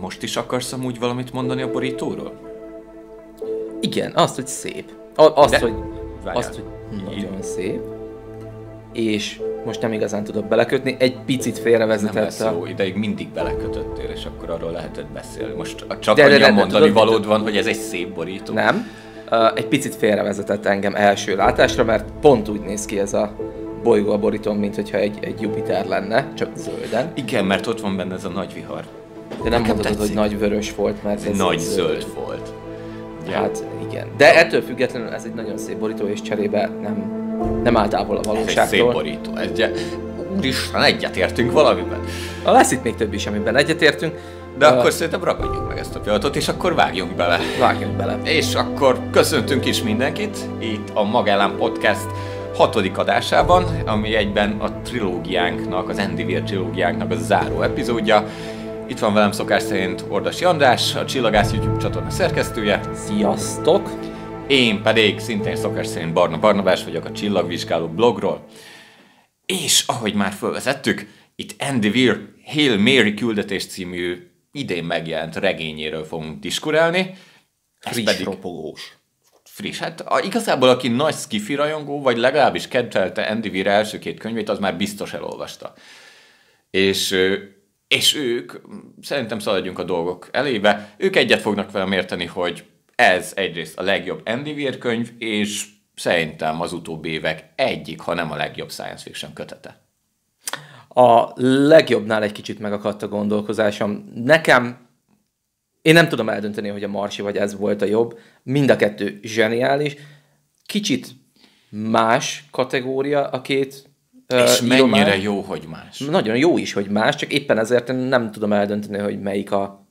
Most is akarsz amúgy valamit mondani a borítóról? Igen, azt, hogy szép. A- azt, De... hogy, azt, hogy hm. nagyon szép. És most nem igazán tudok belekötni, egy picit félrevezetett. Nem lesz jó, ideig mindig belekötöttél, és akkor arról lehetett beszélni. Most csak de, annyi de, de, mondani tudod, valód van, hogy ez egy szép borító. Nem. Uh, egy picit félrevezetett engem első látásra, mert pont úgy néz ki ez a bolygó a borítón, mint hogyha egy, egy Jupiter lenne, csak zölden. Igen, mert ott van benne ez a nagy vihar. De nem Nekem mondhatod, hogy nagy vörös volt, mert ez Nagy zöld, vörös. volt. Ugye? Hát igen. De ettől függetlenül ez egy nagyon szép borító, és cserébe nem, nem állt távol a valóságtól. Ez egy szép borító. Egy, ugye, úristen, egyetértünk valamiben. a lesz itt még több is, amiben egyetértünk. De uh, akkor szerintem ragadjunk meg ezt a pillanatot, és akkor vágjunk bele. Vágjunk bele. És akkor köszöntünk is mindenkit itt a Magellan Podcast hatodik adásában, ami egyben a trilógiánknak, az Andy Weir trilógiánknak a záró epizódja itt van velem szokás szerint Ordas András, a Csillagász YouTube csatorna szerkesztője. Sziasztok! Én pedig szintén szokás szerint Barna Barnabás vagyok a Csillagvizsgáló blogról. És ahogy már felvezettük, itt Andy Weir Hail Mary küldetés című idén megjelent regényéről fogunk diskurálni. Ez friss pedig... ropogós. Friss. Hát a, igazából aki nagy skifi rajongó, vagy legalábbis kedvelte Andy Weir első két könyvét, az már biztos elolvasta. És és ők, szerintem szaladjunk a dolgok elébe, ők egyet fognak velem érteni, hogy ez egyrészt a legjobb Andy könyv, és szerintem az utóbbi évek egyik, ha nem a legjobb science fiction kötete. A legjobbnál egy kicsit megakadt a gondolkozásom. Nekem én nem tudom eldönteni, hogy a Marsi vagy ez volt a jobb. Mind a kettő zseniális. Kicsit más kategória a két és uh, mennyire jó, hogy más. Nagyon jó is, hogy más, csak éppen ezért nem tudom eldönteni, hogy melyik a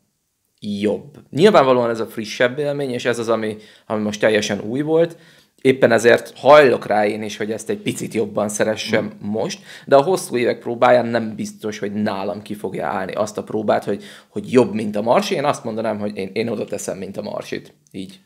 jobb. Nyilvánvalóan ez a frissebb élmény, és ez az, ami, ami most teljesen új volt, éppen ezért hajlok rá én is, hogy ezt egy picit jobban szeressem mm. most, de a hosszú évek próbáján nem biztos, hogy nálam ki fogja állni azt a próbát, hogy, hogy jobb, mint a Marsi. Én azt mondanám, hogy én, én oda teszem, mint a Marsit. Így.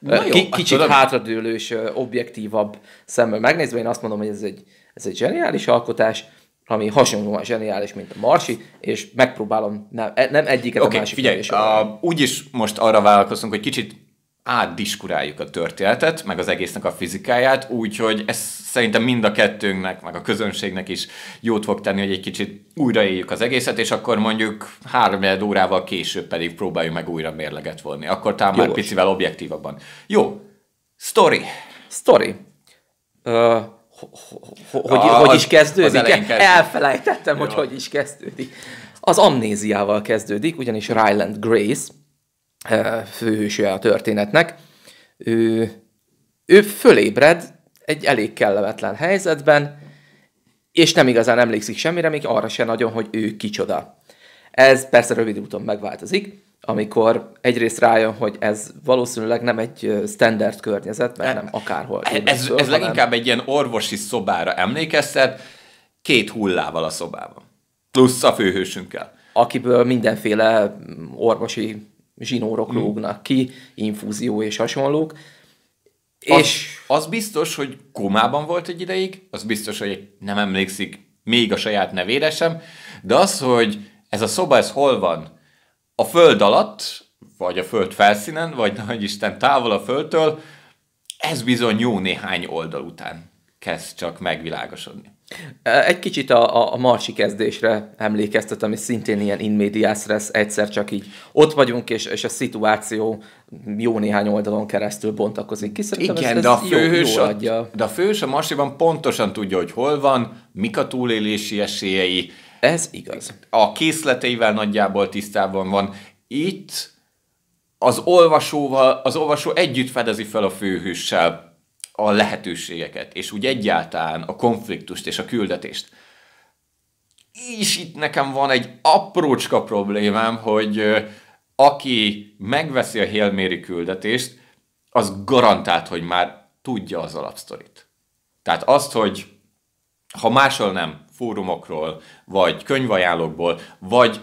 Na jó, K- kicsit hátradőlős, objektívabb szemmel megnézve, én azt mondom, hogy ez egy ez egy zseniális alkotás, ami hasonlóan zseniális, mint a Marsi, és megpróbálom nem, e-, nem egyiket okay, a másik figyelj, a, úgyis most arra vállalkozunk, hogy kicsit átdiskuráljuk a történetet, meg az egésznek a fizikáját, úgyhogy ez szerintem mind a kettőnknek, meg a közönségnek is jót fog tenni, hogy egy kicsit újraéljük az egészet, és akkor mondjuk három órával később pedig próbáljuk meg újra mérleget vonni. Akkor talán már picivel objektívabban. Jó. Story. Story. Uh, hogy, hogy is kezdődik? kezdődik. Elfelejtettem, Jó. hogy hogy is kezdődik. Az amnéziával kezdődik, ugyanis Ryland Grace, eh, főhősje a történetnek, ő, ő fölébred egy elég kellemetlen helyzetben, és nem igazán emlékszik semmire, még arra se nagyon, hogy ő kicsoda. Ez persze rövid úton megváltozik, amikor egyrészt rájön, hogy ez valószínűleg nem egy standard környezet, mert nem akárhol. Ez, ez, ez leginkább egy ilyen orvosi szobára emlékeztet, két hullával a szobában. Plusz a főhősünkkel. Akiből mindenféle mm, orvosi zsinórok hmm. lógnak ki, infúzió és hasonlók. Az, és az biztos, hogy komában volt egy ideig, az biztos, hogy nem emlékszik még a saját nevére sem, de az, hogy ez a szoba, ez hol van, a föld alatt, vagy a föld felszínen, vagy nagy Isten távol a földtől, ez bizony jó néhány oldal után kezd csak megvilágosodni. E, egy kicsit a, a, marsi kezdésre emlékeztet, ami szintén ilyen in medias res, egyszer csak így ott vagyunk, és, és a szituáció jó néhány oldalon keresztül bontakozik ki. Igen, ez, de, a főhős jó, jó adja. A, de a főhős a marsiban pontosan tudja, hogy hol van, mik a túlélési esélyei, ez igaz. A készleteivel nagyjából tisztában van. Itt az olvasóval, az olvasó együtt fedezi fel a főhőssel a lehetőségeket, és úgy egyáltalán a konfliktust és a küldetést. És itt nekem van egy aprócska problémám, hogy aki megveszi a Hélméri küldetést, az garantált, hogy már tudja az alapsztorit. Tehát azt, hogy ha máshol nem, fórumokról, vagy könyvajánlókból, vagy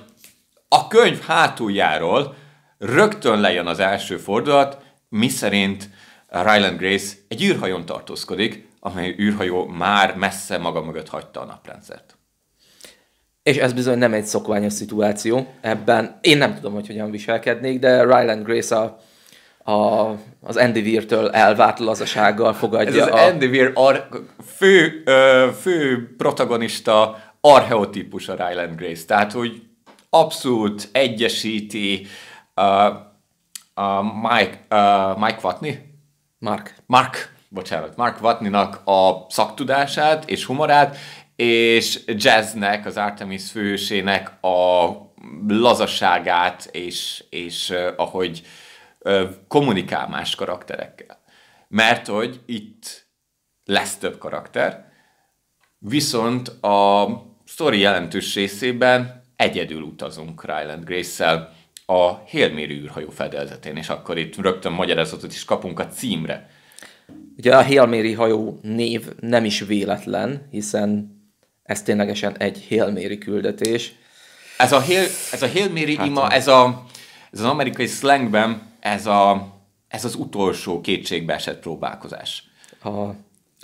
a könyv hátuljáról rögtön lejön az első fordulat, miszerint Ryland Grace egy űrhajón tartózkodik, amely űrhajó már messze maga mögött hagyta a naprendszert. És ez bizony nem egy szokványos szituáció. Ebben én nem tudom, hogy hogyan viselkednék, de Ryland Grace a a, az Andy Weir-től elvált lazasággal fogadja. Ez az a... Andy Weir ar- fő, ö, fő protagonista archeotípus a Ryland Grace, tehát hogy abszolút egyesíti uh, uh, Mike, uh, Mike Watney? Mark. Mark, bocsánat, Mark Watneynak a szaktudását és humorát, és jazznek, az Artemis főhősének a lazasságát és, és uh, ahogy uh, kommunikál más karakterekkel. Mert hogy itt lesz több karakter, viszont a sztori jelentős részében egyedül utazunk Ryland Grace-szel a hélmérű űrhajó fedélzetén, és akkor itt rögtön magyarázatot is kapunk a címre. Ugye a hélméri hajó név nem is véletlen, hiszen ez ténylegesen egy hélméri küldetés. Ez a, hél, ez a hélméri hát, ima, ez, a, ez az amerikai slangben ez, a, ez az utolsó kétségbeesett próbálkozás. A,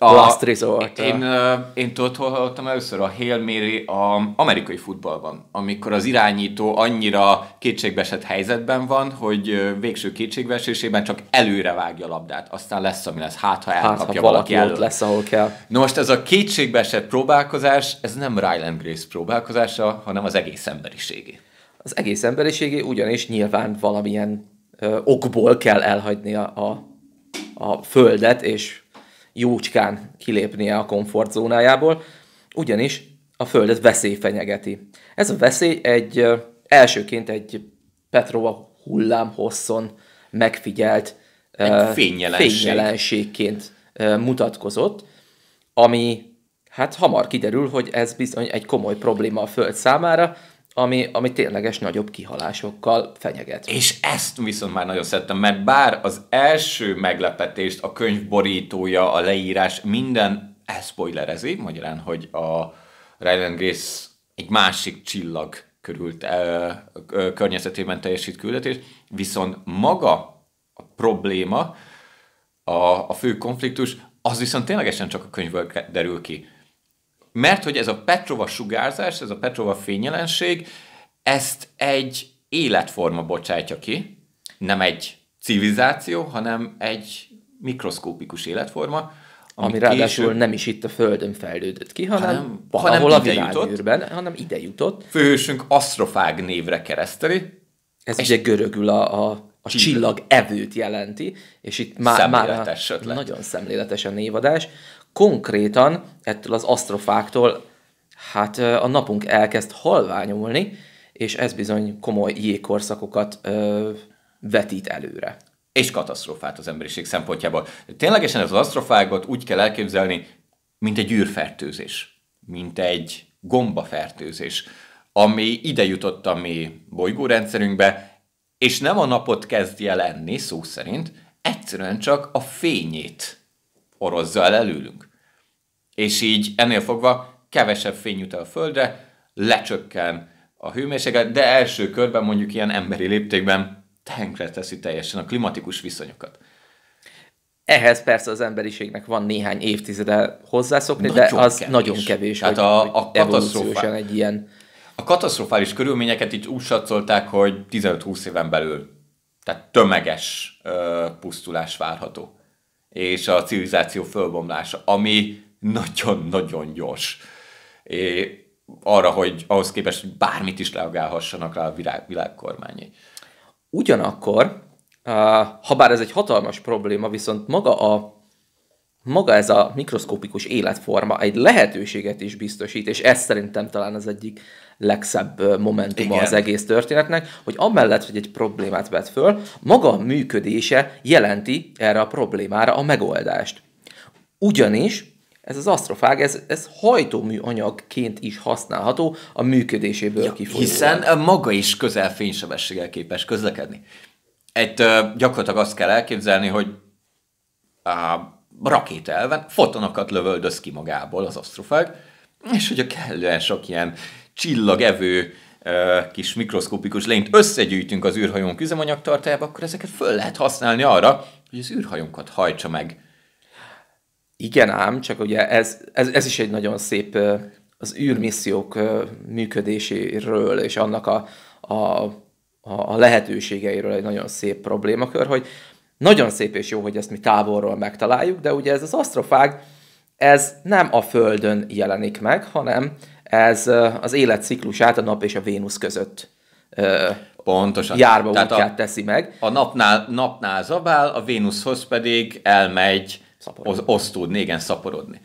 A, Last resort. Én, én tudod, hol hallottam először? A Hail Mary a amerikai futballban, amikor az irányító annyira kétségbeesett helyzetben van, hogy végső kétségbeesésében csak előre vágja a labdát, aztán lesz, ami lesz, hát ha elkapja hát, ha valaki, előtt. lesz, ahol kell. Na most ez a kétségbeesett próbálkozás, ez nem Ryland Grace próbálkozása, hanem az egész emberiségé. Az egész emberiségé ugyanis nyilván valamilyen okból kell elhagyni a, a, a földet, és jócskán kilépnie a komfortzónájából, ugyanis a földet veszély fenyegeti. Ez a veszély egy elsőként egy Petrova hullám hosszon megfigyelt egy fényjelenség. fényjelenségként mutatkozott, ami hát hamar kiderül, hogy ez bizony egy komoly probléma a Föld számára, ami, ami tényleges nagyobb kihalásokkal fenyeget. És ezt viszont már nagyon szerettem, mert bár az első meglepetést a könyv borítója, a leírás, minden elszpoilerezi, magyarán, hogy a Ryland Grace egy másik csillag körül e, környezetében teljesít küldetés, viszont maga a probléma, a, a fő konfliktus, az viszont ténylegesen csak a könyvből derül ki. Mert hogy ez a Petrova sugárzás, ez a Petrova fényjelenség, ezt egy életforma bocsátja ki, nem egy civilizáció, hanem egy mikroszkópikus életforma, ami, ami ráadásul később, nem is itt a Földön fejlődött ki, hanem, hanem hanem ide a űrben, hanem ide jutott. Főhősünk asztrofág névre kereszteli. Ez ugye görögül a, a, a csillag evőt jelenti, és itt már, már a, nagyon szemléletes a névadás konkrétan ettől az asztrofáktól hát a napunk elkezd halványulni, és ez bizony komoly jégkorszakokat ö, vetít előre. És katasztrófát az emberiség szempontjából. Ténylegesen ez az asztrofágot úgy kell elképzelni, mint egy űrfertőzés, mint egy gombafertőzés, ami ide jutott a mi bolygórendszerünkbe, és nem a napot kezdje lenni, szó szerint, egyszerűen csak a fényét orozza el előlünk. És így ennél fogva kevesebb fény jut el a földre, lecsökken a hőmérséklet, de első körben mondjuk ilyen emberi léptékben tenkre teszi teljesen a klimatikus viszonyokat. Ehhez persze az emberiségnek van néhány évtizede hozzászokni, nagyon de az kevés. nagyon kevés, Tehát hogy, a, a katasztrófán egy ilyen... A katasztrofális körülményeket így úgy satszolták, hogy 15-20 éven belül. Tehát tömeges ö, pusztulás várható és a civilizáció fölbomlása, ami nagyon-nagyon gyors. É, arra, hogy ahhoz képest hogy bármit is reagálhassanak rá a világ, világkormányi. Ugyanakkor, ha bár ez egy hatalmas probléma, viszont maga a maga ez a mikroszkópikus életforma egy lehetőséget is biztosít, és ez szerintem talán az egyik legszebb momentuma Igen. az egész történetnek, hogy amellett, hogy egy problémát vet föl, maga a működése jelenti erre a problémára a megoldást. Ugyanis ez az asztrofág, ez, ez hajtómű anyagként is használható a működéséből ja, kifolyólag. Hiszen maga is közel fénysebességgel képes közlekedni. Egy gyakorlatilag azt kell elképzelni, hogy a rakételven fotonokat lövöldöz ki magából az asztrofág, és hogy a kellően sok ilyen csillagevő kis mikroszkopikus lényt összegyűjtünk az űrhajónk üzemanyagtartájába, akkor ezeket föl lehet használni arra, hogy az űrhajónkat hajtsa meg. Igen ám, csak ugye ez, ez, ez is egy nagyon szép az űrmissziók működéséről és annak a, a, a lehetőségeiről egy nagyon szép problémakör, hogy nagyon szép és jó, hogy ezt mi távolról megtaláljuk, de ugye ez az asztrofág, ez nem a Földön jelenik meg, hanem ez az életciklusát a Nap és a Vénusz között Pontosan. járva Tehát útját a, teszi meg. A napnál, napnál zabál, a Vénuszhoz pedig elmegy szaporodni. osztódni, igen, szaporodni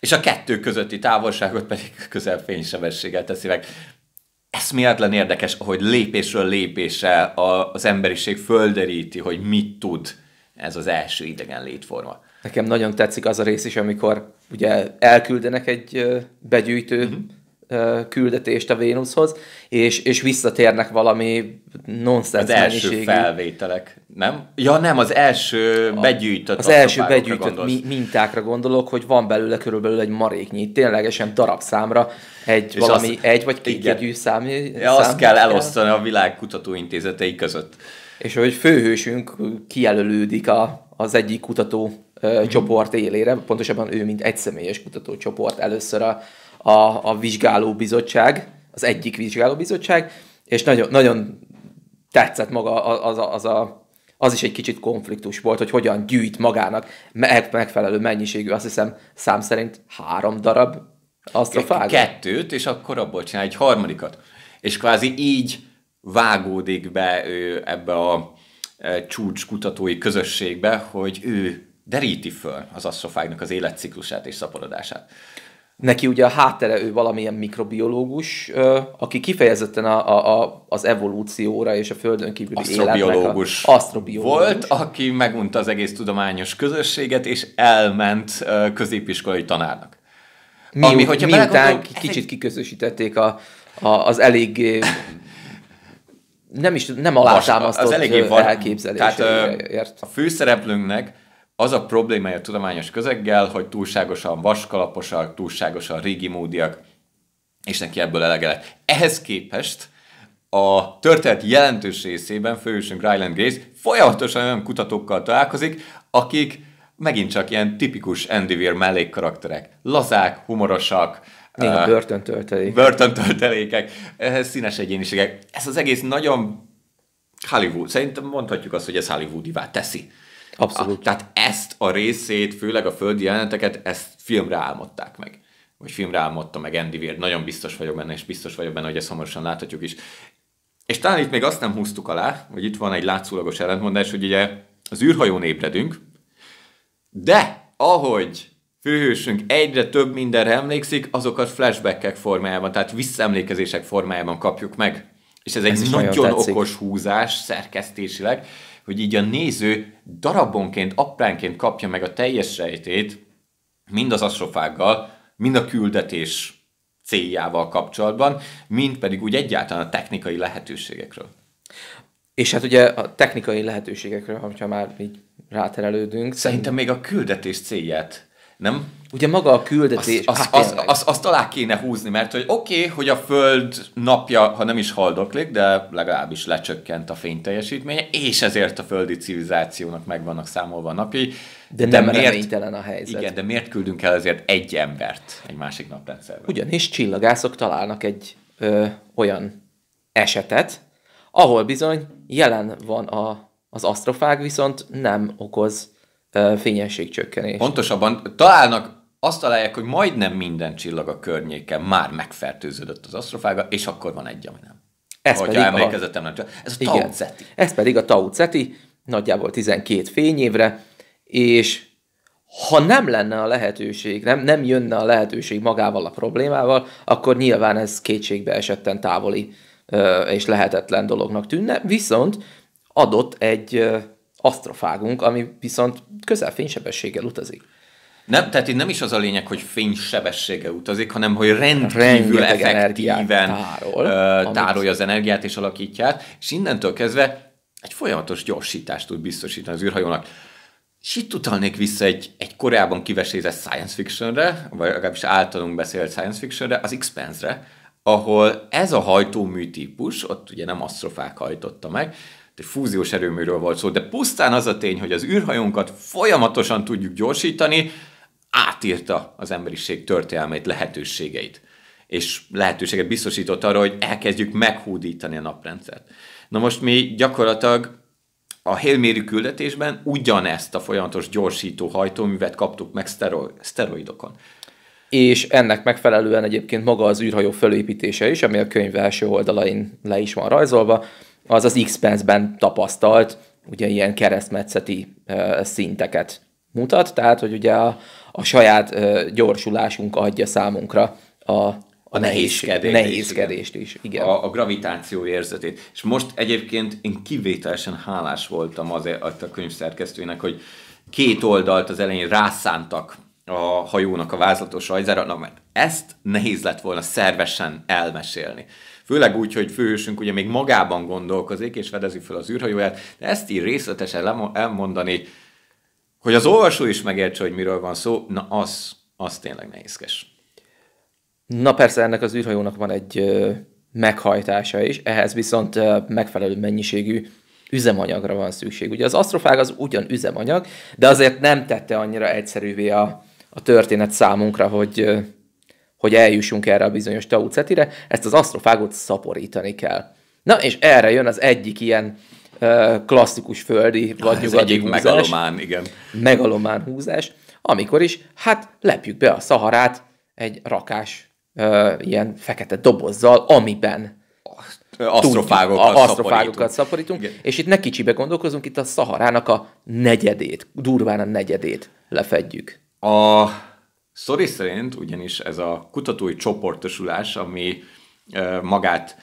és a kettő közötti távolságot pedig közel fénysebességgel teszi meg eszméletlen érdekes, ahogy lépésről lépésre az emberiség földeríti, hogy mit tud ez az első idegen létforma. Nekem nagyon tetszik az a rész is, amikor ugye elküldenek egy begyűjtő uh-huh küldetést a Vénuszhoz, és, és visszatérnek valami nonsens Az első mennyiségű. felvételek, nem? Ja nem, az első a, begyűjtött Az első begyűjtött Mi, mintákra gondolok, hogy van belőle körülbelül egy maréknyi, ténylegesen darabszámra egy és valami az, egy vagy két jegyű szám. Ja, azt kell elosztani a világ kutatóintézetei között. És hogy főhősünk kijelölődik a, az egyik kutató ö, mhm. csoport élére, pontosabban ő, mint egyszemélyes kutatócsoport először a a, a vizsgálóbizottság, az egyik vizsgálóbizottság, és nagyon, nagyon tetszett maga az, az, az a az is egy kicsit konfliktus volt, hogy hogyan gyűjt magának megfelelő mennyiségű, azt hiszem szám szerint három darab asztrofág. Kettőt, és akkor abból csinál egy harmadikat. És kvázi így vágódik be ő ebbe a e, csúcskutatói közösségbe, hogy ő deríti föl az asztrofágnak az életciklusát és szaporodását. Neki ugye a háttere, ő valamilyen mikrobiológus, aki kifejezetten a, a, a, az evolúcióra és a földön kívüli asztrobiológus. életnek a, Volt, aki megunta az egész tudományos közösséget, és elment középiskolai tanárnak. Mi, Ami, hogyha miután belegondol... kicsit kiközösítették a, a, az elég nem is nem alátámasztott az eléggé var, a főszereplőnknek az a problémája a tudományos közeggel, hogy túlságosan vaskalaposak, túlságosan régi módiak, és neki ebből elege lett. Ehhez képest a történet jelentős részében főhősünk Ryland Grace folyamatosan olyan kutatókkal találkozik, akik megint csak ilyen tipikus Andy Weir mellékkarakterek. Lazák, humorosak, Néha eh, börtöntöltelékek. Börtöntöltelékek, színes egyéniségek. Ez az egész nagyon Hollywood, szerintem mondhatjuk azt, hogy ez Hollywoodivá teszi Abszolút. A, tehát ezt a részét, főleg a földi jeleneteket, ezt filmre álmodták meg. Vagy filmre álmodta meg Andy Weir, nagyon biztos vagyok benne, és biztos vagyok benne, hogy ezt hamarosan láthatjuk is. És talán itt még azt nem húztuk alá, hogy itt van egy látszólagos ellentmondás, hogy ugye az űrhajón ébredünk, de ahogy főhősünk egyre több mindenre emlékszik, azokat flashbackek formájában, tehát visszaemlékezések formájában kapjuk meg. És ez, ez egy nagyon okos húzás szerkesztésileg, hogy így a néző darabonként, apránként kapja meg a teljes rejtét, mind az asrofággal, mind a küldetés céljával kapcsolatban, mind pedig úgy egyáltalán a technikai lehetőségekről. És hát ugye a technikai lehetőségekről, ha már így ráterelődünk. Szerintem még a küldetés célját nem? Ugye maga a küldetés. Azt, azt, azt, azt, azt alá kéne húzni, mert hogy oké, okay, hogy a Föld napja, ha nem is haldoklik, de legalábbis lecsökkent a fényteljesítménye, és ezért a földi civilizációnak meg vannak számolva a napjai. De, de miért, miért, a helyzet. Igen, de miért küldünk el azért egy embert egy másik naprendszerbe? Ugyanis csillagászok találnak egy ö, olyan esetet, ahol bizony jelen van a, az asztrofág, viszont nem okoz fényességcsökkenés. Pontosabban találnak azt találják, hogy majdnem minden csillag a környéken már megfertőződött az asztrofága, és akkor van egy, ami nem. Ez Ahogy pedig emlékezetem a... nem csak. Ez a Igen. Ceti. Ez pedig a Tau Ceti, nagyjából 12 fényévre, és ha nem lenne a lehetőség, nem, nem jönne a lehetőség magával a problémával, akkor nyilván ez kétségbe esetten távoli és lehetetlen dolognak tűnne, viszont adott egy asztrofágunk, ami viszont közel fénysebességgel utazik. Nem, tehát itt nem is az a lényeg, hogy fénysebessége utazik, hanem hogy rendkívül Rengeteg effektíven tárol, ö, tárolja amit... az energiát és alakítja és innentől kezdve egy folyamatos gyorsítást tud biztosítani az űrhajónak. És itt utalnék vissza egy, egy korábban kivesézett science fictionre, vagy legalábbis általunk beszélt science fictionre, az Expense-re, ahol ez a hajtómű típus, ott ugye nem asztrofák hajtotta meg, egy fúziós erőműről volt szó, de pusztán az a tény, hogy az űrhajónkat folyamatosan tudjuk gyorsítani, átírta az emberiség törtéelmeit, lehetőségeit. És lehetőséget biztosított arra, hogy elkezdjük meghódítani a naprendszert. Na most mi gyakorlatilag a hélmérű küldetésben ugyanezt a folyamatos gyorsító hajtóművet kaptuk meg sztero- szteroidokon. És ennek megfelelően egyébként maga az űrhajó fölépítése is, ami a könyv első oldalain le is van rajzolva, az az x pence ben tapasztalt, ugye ilyen keresztmetszeti szinteket mutat, tehát hogy ugye a, a saját gyorsulásunk adja számunkra a a nehézkedést, nehézkedést is. Igen. A, a gravitáció érzetét. És most egyébként én kivételesen hálás voltam azért a könyv hogy két oldalt az elején rászántak a hajónak a vázlatos rajzára, na, mert ezt nehéz lett volna szervesen elmesélni. Főleg úgy, hogy főhősünk ugye még magában gondolkozik, és fedezi fel az űrhajóját, de ezt így részletesen elmondani, hogy az olvasó is megértse, hogy miről van szó, na az, az tényleg nehézkes. Na persze, ennek az űrhajónak van egy ö, meghajtása is, ehhez viszont ö, megfelelő mennyiségű üzemanyagra van szükség. Ugye az asztrofág az ugyan üzemanyag, de azért nem tette annyira egyszerűvé a, a történet számunkra, hogy hogy eljussunk erre a bizonyos tau cetire, ezt az asztrofágot szaporítani kell. Na, és erre jön az egyik ilyen ö, klasszikus földi vagy ah, nyugati egyik húzás, megalomán, igen. Megalomán húzás, amikor is, hát lepjük be a szaharát egy rakás ö, ilyen fekete dobozzal, amiben asztrofágokat, tudjuk, asztrofágokat szaporítunk, és itt ne kicsibe gondolkozunk, itt a Szaharának a negyedét, durván a negyedét lefedjük. A Sztori szerint ugyanis ez a kutatói csoportosulás, ami magát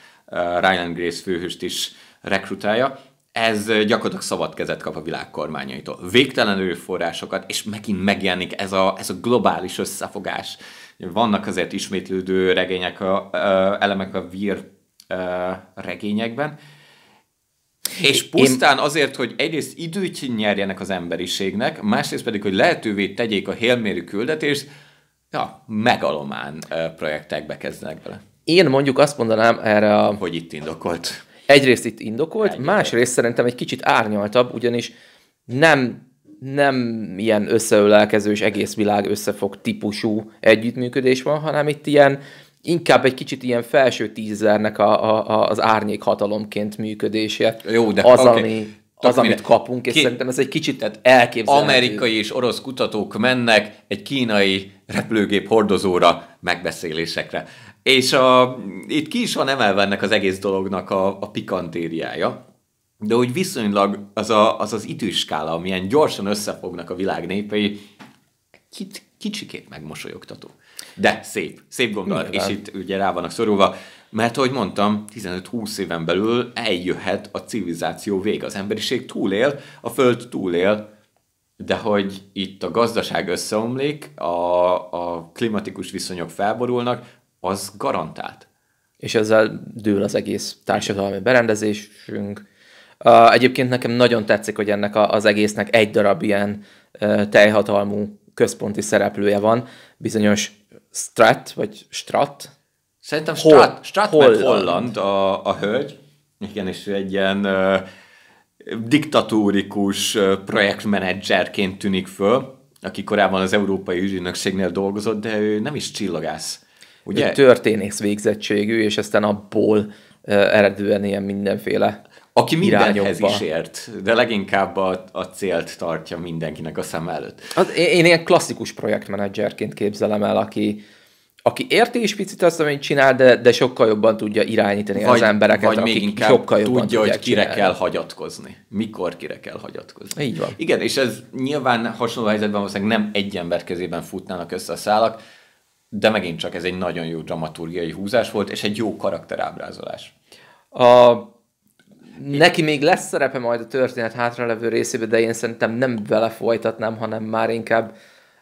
Ryan Grace főhőst is rekrutálja, ez gyakorlatilag szabad kezet kap a világ kormányaitól. Végtelen erőforrásokat, és megint megjelenik ez a, ez a globális összefogás. Vannak azért ismétlődő regények, a, elemek a vír regényekben, és pusztán én... azért, hogy egyrészt időt nyerjenek az emberiségnek, másrészt pedig, hogy lehetővé tegyék a hélmérű küldetést, ja, megalomán projektekbe kezdenek bele. Én mondjuk azt mondanám erre a... Hogy itt indokolt. Egyrészt itt indokolt, Egyrészt. másrészt szerintem egy kicsit árnyaltabb, ugyanis nem nem ilyen összeölelkező és egész világ összefog típusú együttműködés van, hanem itt ilyen inkább egy kicsit ilyen felső tízezernek a, a, az árnyék hatalomként működése. Jó, de az, okay. ami, az, amit kapunk, és Ki... szerintem ez egy kicsit tehát elképzelhető. Amerikai és orosz kutatók mennek egy kínai repülőgép hordozóra megbeszélésekre. És a, itt ki is van emelve ennek az egész dolognak a, a pikantériája, de úgy viszonylag az a, az, az időskála, amilyen gyorsan összefognak a világ népei, kicsikét megmosolyogtató. De szép, szép gondolat, Nyilván. és itt ugye rá vannak szorulva, mert ahogy mondtam, 15-20 éven belül eljöhet a civilizáció vége. Az emberiség túlél, a Föld túlél, de hogy itt a gazdaság összeomlik, a, a klimatikus viszonyok felborulnak, az garantált. És ezzel dől az egész társadalmi berendezésünk. egyébként nekem nagyon tetszik, hogy ennek az egésznek egy darab ilyen teljhatalmú központi szereplője van, bizonyos Strat, vagy Strat. Szerintem Strat, Hol, Strat Holland. Holland a, a hölgy. Igen, és egy ilyen ö, diktatórikus projektmenedzserként tűnik föl, aki korábban az Európai Ügynökségnél dolgozott, de ő nem is csillagász. Ugye? Ő történész végzettségű, és aztán abból ö, eredően ilyen mindenféle aki mindenhez is ért, de leginkább a, a célt tartja mindenkinek a szem előtt. Az, én, ilyen klasszikus projektmenedzserként képzelem el, aki, aki érti is picit azt, amit csinál, de, de sokkal jobban tudja irányítani vagy, az embereket, vagy akik még inkább sokkal jobban tudja, hogy kire csinálni. kell hagyatkozni. Mikor kire kell hagyatkozni. Így van. Igen, és ez nyilván hasonló helyzetben valószínűleg nem egy ember kezében futnának össze a szálak, de megint csak ez egy nagyon jó dramaturgiai húzás volt, és egy jó karakterábrázolás. A Neki még lesz szerepe majd a történet hátralevő részébe, de én szerintem nem vele folytatnám, hanem már inkább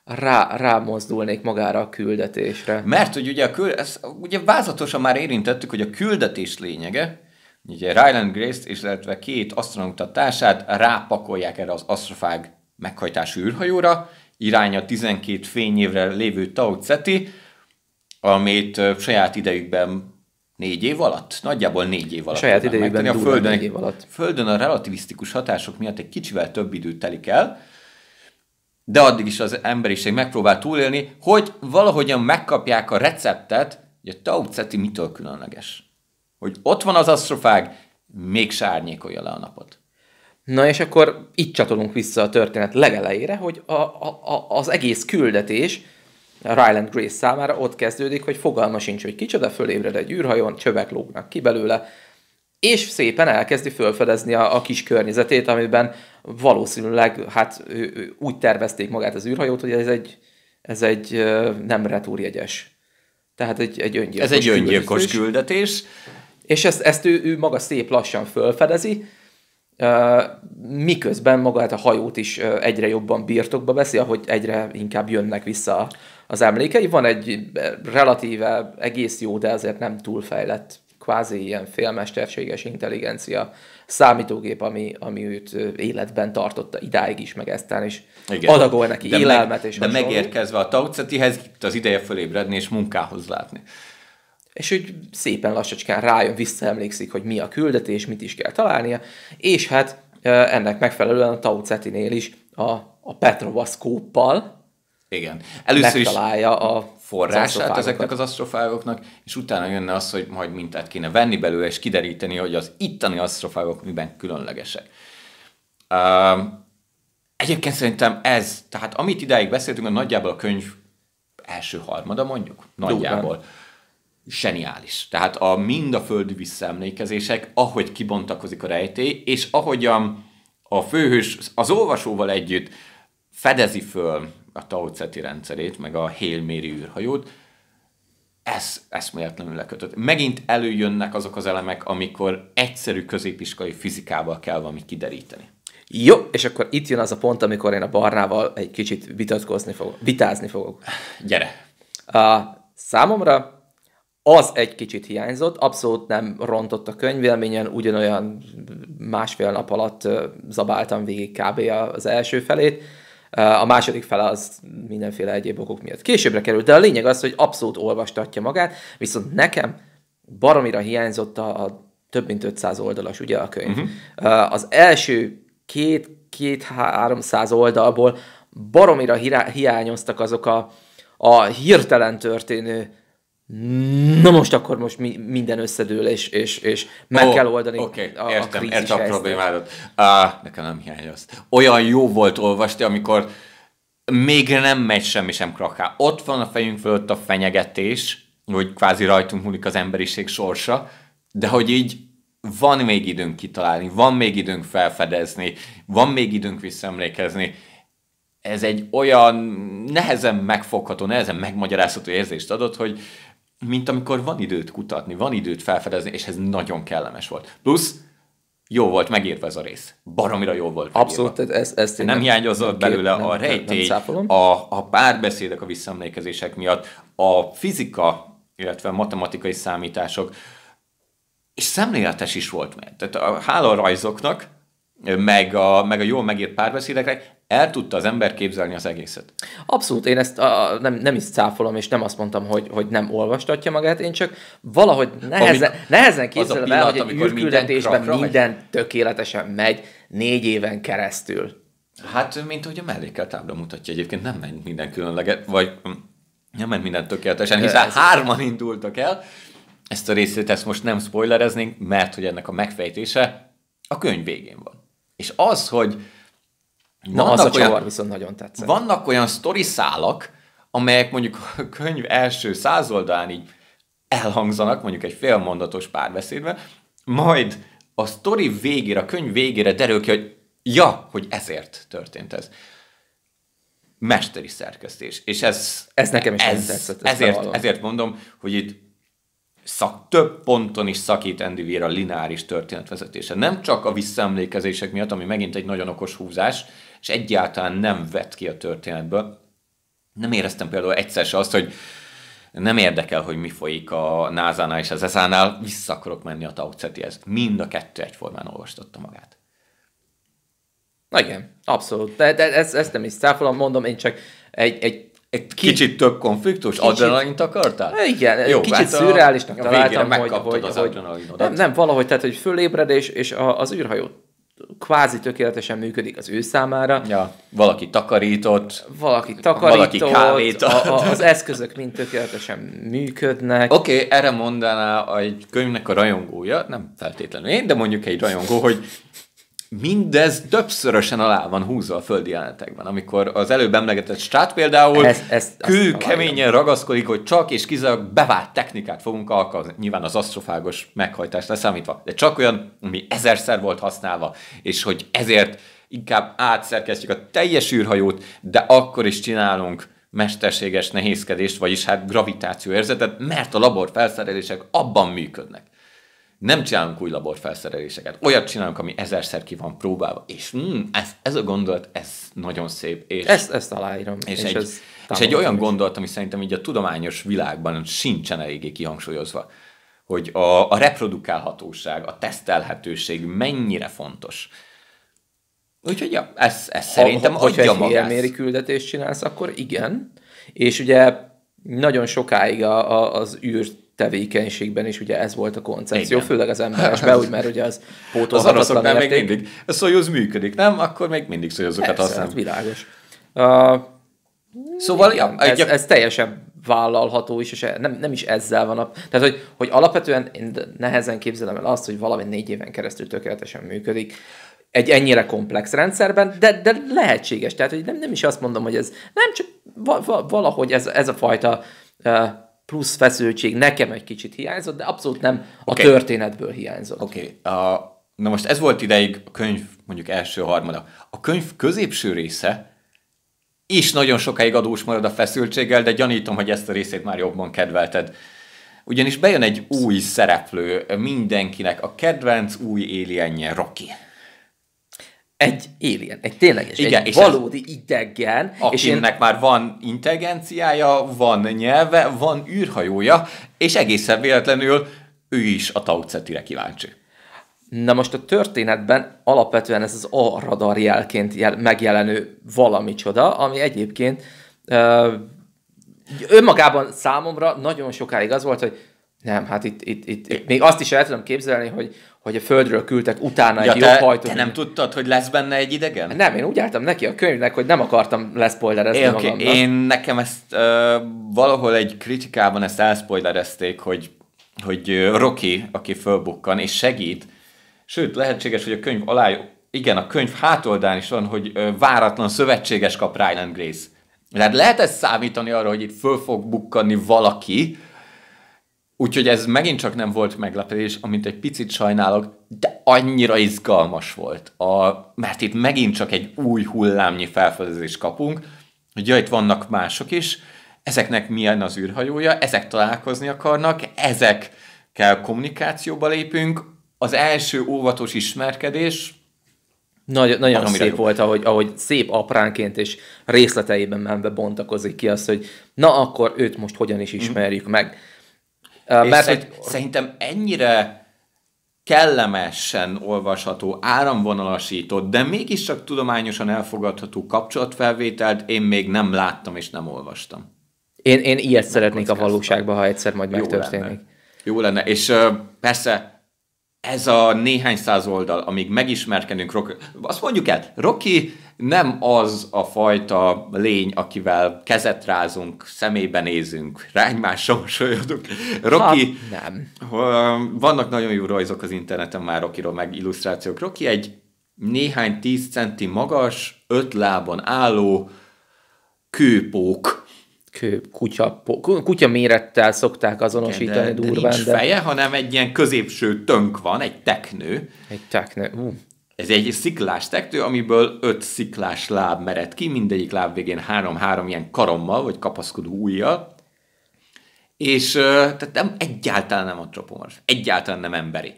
rá, rámozdulnék magára a küldetésre. Mert hogy ugye, a kül, ezt ugye vázatosan már érintettük, hogy a küldetés lényege, ugye Ryland Grace-t és illetve két asztronauta társát rápakolják erre az asztrofág meghajtású űrhajóra, a 12 fényévre lévő Tau Ceti, amit saját idejükben Négy év alatt? Nagyjából négy év alatt. saját idejében a földön, négy év alatt. Földön a relativisztikus hatások miatt egy kicsivel több idő telik el, de addig is az emberiség megpróbál túlélni, hogy valahogyan megkapják a receptet, hogy a Tau Ceti mitől különleges. Hogy ott van az asztrofág, még sárnyékolja le a napot. Na és akkor itt csatolunk vissza a történet legelejére, hogy a, a, a, az egész küldetés Ryland Grace számára ott kezdődik, hogy fogalma sincs, hogy kicsoda, fölébred egy űrhajón, csövek lógnak ki belőle, és szépen elkezdi fölfedezni a, a kis környezetét, amiben valószínűleg hát ő, ő, úgy tervezték magát az űrhajót, hogy ez egy, ez egy nem retúrjegyes. Tehát egy, egy öngyilkos Ez egy öngyilkos küldetés. küldetés. És ezt, ezt ő, ő maga szép lassan fölfedezi, miközben magát a hajót is egyre jobban birtokba veszi, ahogy egyre inkább jönnek vissza az emlékei. Van egy eh, relatíve egész jó, de azért nem túl fejlett, kvázi ilyen félmesterséges intelligencia számítógép, ami, ami őt eh, életben tartotta idáig is, meg eztán is Igen. adagol neki de élelmet. Meg, és de megérkezve a Taucetihez itt az ideje fölébredni és munkához látni és úgy szépen lassacskán rájön, visszaemlékszik, hogy mi a küldetés, mit is kell találnia, és hát eh, ennek megfelelően a Tau Cetinél is a, a petrovaszkóppal, igen. Először is a forrását ezeknek az asztrofágoknak, és utána jönne az, hogy majd mintát kéne venni belőle, és kideríteni, hogy az ittani asztrofágok miben különlegesek. Uh, egyébként szerintem ez, tehát amit idáig beszéltünk, a nagyjából a könyv első harmada mondjuk, nagyjából. seniális zseniális. Tehát a mind a földi visszaemlékezések, ahogy kibontakozik a rejtély, és ahogyan a főhős az olvasóval együtt fedezi föl a Tao Ceti rendszerét, meg a hélméri űrhajót, ez eszméletlenül lekötött. Megint előjönnek azok az elemek, amikor egyszerű középiskolai fizikával kell valamit kideríteni. Jó, és akkor itt jön az a pont, amikor én a barnával egy kicsit vitatkozni fogok, vitázni fogok. Gyere. A, számomra az egy kicsit hiányzott, abszolút nem rontott a könyvélményen, ugyanolyan másfél nap alatt zabáltam végig kb. az első felét, a második fele az mindenféle egyéb okok miatt későbbre került, de a lényeg az, hogy abszolút olvastatja magát, viszont nekem baromira hiányzott a, a több mint 500 oldalas, ugye a könyv. Uh-huh. Az első két, két 300 oldalból baromira hiányoztak azok a, a hirtelen történő na most akkor most mi, minden összedől, és, és, és meg oh, kell oldani okay, a, értem, a értem a problémádat. Uh, nekem nem hiányozt. Olyan jó volt olvasni, amikor még nem megy semmi sem kraká. Ott van a fejünk fölött a fenyegetés, hogy kvázi rajtunk múlik az emberiség sorsa, de hogy így van még időnk kitalálni, van még időnk felfedezni, van még időnk visszaemlékezni, ez egy olyan nehezen megfogható, nehezen megmagyarázható érzést adott, hogy mint amikor van időt kutatni, van időt felfedezni, és ez nagyon kellemes volt. Plusz jó volt megírva ez a rész. Baromira jó volt megírva. Abszolút, ez, ez nem, nem hiányozott nem, belőle nem, a rejtély, nem, nem a, a párbeszédek a visszaemlékezések miatt, a fizika, illetve a matematikai számítások, és szemléletes is volt. Mert. Tehát a hála rajzoknak, meg a, meg a jól megírt párbeszédekre el tudta az ember képzelni az egészet. Abszolút, én ezt a, nem, nem is cáfolom, és nem azt mondtam, hogy, hogy nem olvastatja magát, én csak valahogy nehezen, Ami, nehezen képzelem pillanat, el, hogy egy űrküldetésben minden, minden tökéletesen megy négy éven keresztül. Hát, mint hogy a mellékkel tábla mutatja egyébként, nem ment minden különleget, vagy nem ment minden tökéletesen, hiszen Ez hárman indultak el. Ezt a részét ezt most nem spoilereznénk, mert hogy ennek a megfejtése a könyv végén van. És az, hogy Na, az a csavar olyan, viszont nagyon tetszett. Vannak olyan sztoriszálak, amelyek mondjuk a könyv első száz oldalán így elhangzanak, mondjuk egy félmondatos párbeszédben, majd a sztori végére, a könyv végére derül ki, hogy ja, hogy ezért történt ez. Mesteri szerkesztés. És ez... Ez nekem is ez, tetszett. Ez ezért, ezért mondom, hogy itt szak, több ponton is szakít Andy Weir a lineáris történetvezetése. Nem csak a visszaemlékezések miatt, ami megint egy nagyon okos húzás, és egyáltalán nem vett ki a történetből. Nem éreztem például egyszer se azt, hogy nem érdekel, hogy mi folyik a názánál és az ezánál, vissza akarok menni a Tau Cetihez. Mind a kettő egyformán olvastotta magát. Na igen, abszolút. De, de ezt, ezt nem is száfolom, mondom, én csak egy, egy egy ki... kicsit több konfliktus, adrenalint akartál? Igen, Jó, kicsit szürreálisnak a... találtam, a hogy, hogy, hogy nem, nem, valahogy, tehát, hogy fölébredés és, és a, az űrhajót kvázi tökéletesen működik az ő számára. Ja, valaki takarított, valaki takarított, valaki kávét a, a, az eszközök mind tökéletesen működnek. Oké, okay, erre mondaná egy könyvnek a rajongója, nem feltétlenül én, de mondjuk egy rajongó, hogy mindez többszörösen alá van húzva a földi jelenetekben. Amikor az előbb emlegetett Strát például ez, ez, kő keményen ragaszkodik, hogy csak és kizárólag bevált technikát fogunk alkalmazni. Nyilván az asztrofágos meghajtást leszámítva, de csak olyan, ami ezerszer volt használva, és hogy ezért inkább átszerkesztjük a teljes űrhajót, de akkor is csinálunk mesterséges nehézkedést, vagyis hát gravitáció érzetet, mert a labor felszerelések abban működnek nem csinálunk új laborfelszereléseket, olyat csinálunk, ami ezerszer ki van próbálva, és mm, ez, ez a gondolat, ez nagyon szép. És, ezt, ezt aláírom. És, és, egy, ez és egy olyan gondolat, ami szerintem így a tudományos világban sincsen eléggé kihangsúlyozva, hogy a, a reprodukálhatóság, a tesztelhetőség mennyire fontos. Úgyhogy ja, ez, ez ha, szerintem ha, adja magát. Ha egy küldetést csinálsz, akkor igen. És ugye nagyon sokáig a, a, az űrt tevékenységben is ugye ez volt a koncepció, Igen. főleg az be, hát, úgy, mert ugye az pótolhatatlan Az oroszoknál még mindig a Soyuz működik, nem? Akkor még mindig Soyuzokat használunk. világos. Uh, szóval igen, ja, ez, ez teljesen vállalható is, és e- nem, nem is ezzel van a... Tehát, hogy, hogy alapvetően én nehezen képzelem el azt, hogy valami négy éven keresztül tökéletesen működik egy ennyire komplex rendszerben, de, de lehetséges. Tehát, hogy nem, nem is azt mondom, hogy ez nem csak valahogy ez, ez a fajta uh, plusz feszültség nekem egy kicsit hiányzott, de abszolút nem a okay. történetből hiányzott. Oké, okay. uh, na most ez volt ideig a könyv mondjuk első harmada. A könyv középső része is nagyon sokáig adós marad a feszültséggel, de gyanítom, hogy ezt a részét már jobban kedvelted. Ugyanis bejön egy új szereplő mindenkinek, a kedvenc új éljenje Rocky. Egy alien, egy tényleges, Igen, egy és valódi ez, idegen. Akinek én... már van intelligenciája, van nyelve, van űrhajója, és egészen véletlenül ő is a Tau Cetire kíváncsi. Na most a történetben alapvetően ez az A-radar jelként jel- megjelenő valami csoda, ami egyébként ö, önmagában számomra nagyon sokáig az volt, hogy nem, hát itt, itt, itt, itt még azt is el tudom képzelni, hogy, hogy a földről küldtek utána ja, egy jobb hajtó. nem tudtad, hogy lesz benne egy idegen? Nem, én úgy álltam neki a könyvnek, hogy nem akartam leszpoilerezni é, okay. Én nekem ezt uh, valahol egy kritikában ezt elszpoilerezték, hogy, hogy uh, Rocky, aki fölbukkan és segít, sőt, lehetséges, hogy a könyv alá, igen, a könyv hátoldán is van, hogy uh, váratlan szövetséges kap Ryland Grace. Tehát lehet ezt számítani arra, hogy itt föl fog bukkanni valaki, Úgyhogy ez megint csak nem volt meglepetés, amit egy picit sajnálok, de annyira izgalmas volt. A, mert itt megint csak egy új hullámnyi felfedezést kapunk, hogy ja, itt vannak mások is, ezeknek milyen az űrhajója, ezek találkozni akarnak, ezekkel kommunikációba lépünk. Az első óvatos ismerkedés nagy, nagyon szép jó. volt, ahogy, ahogy szép apránként és részleteiben menve bontakozik ki az, hogy na akkor őt most hogyan is mhm. ismerjük mm. meg és mert szerint, hogy... szerintem ennyire kellemesen olvasható, áramvonalasított, de mégiscsak tudományosan elfogadható kapcsolatfelvételt én még nem láttam és nem olvastam. Én, én ilyet nem szeretnék a valóságban, ha egyszer majd megtörténik. Jó lenne. Jó lenne. És uh, persze ez a néhány száz oldal, amíg megismerkedünk Rocky, azt mondjuk el, Rocky nem az a fajta lény, akivel kezet rázunk, szemébe nézünk, rá egymásra mosolyodunk. Rocky, ha, hát nem. vannak nagyon jó rajzok az interneten már Rockyról, meg illusztrációk. Rocky egy néhány tíz centi magas, öt lábon álló kőpók kutya, kutya mérettel szokták azonosítani Igen, de durván. De nincs de... feje, hanem egy ilyen középső tönk van, egy teknő. Egy teknő. Uh. Ez egy sziklás tektő, amiből öt sziklás láb mered ki, mindegyik láb végén három-három ilyen karommal, vagy kapaszkodó ujjal, és tehát nem, egyáltalán nem antropomorf, egyáltalán nem emberi,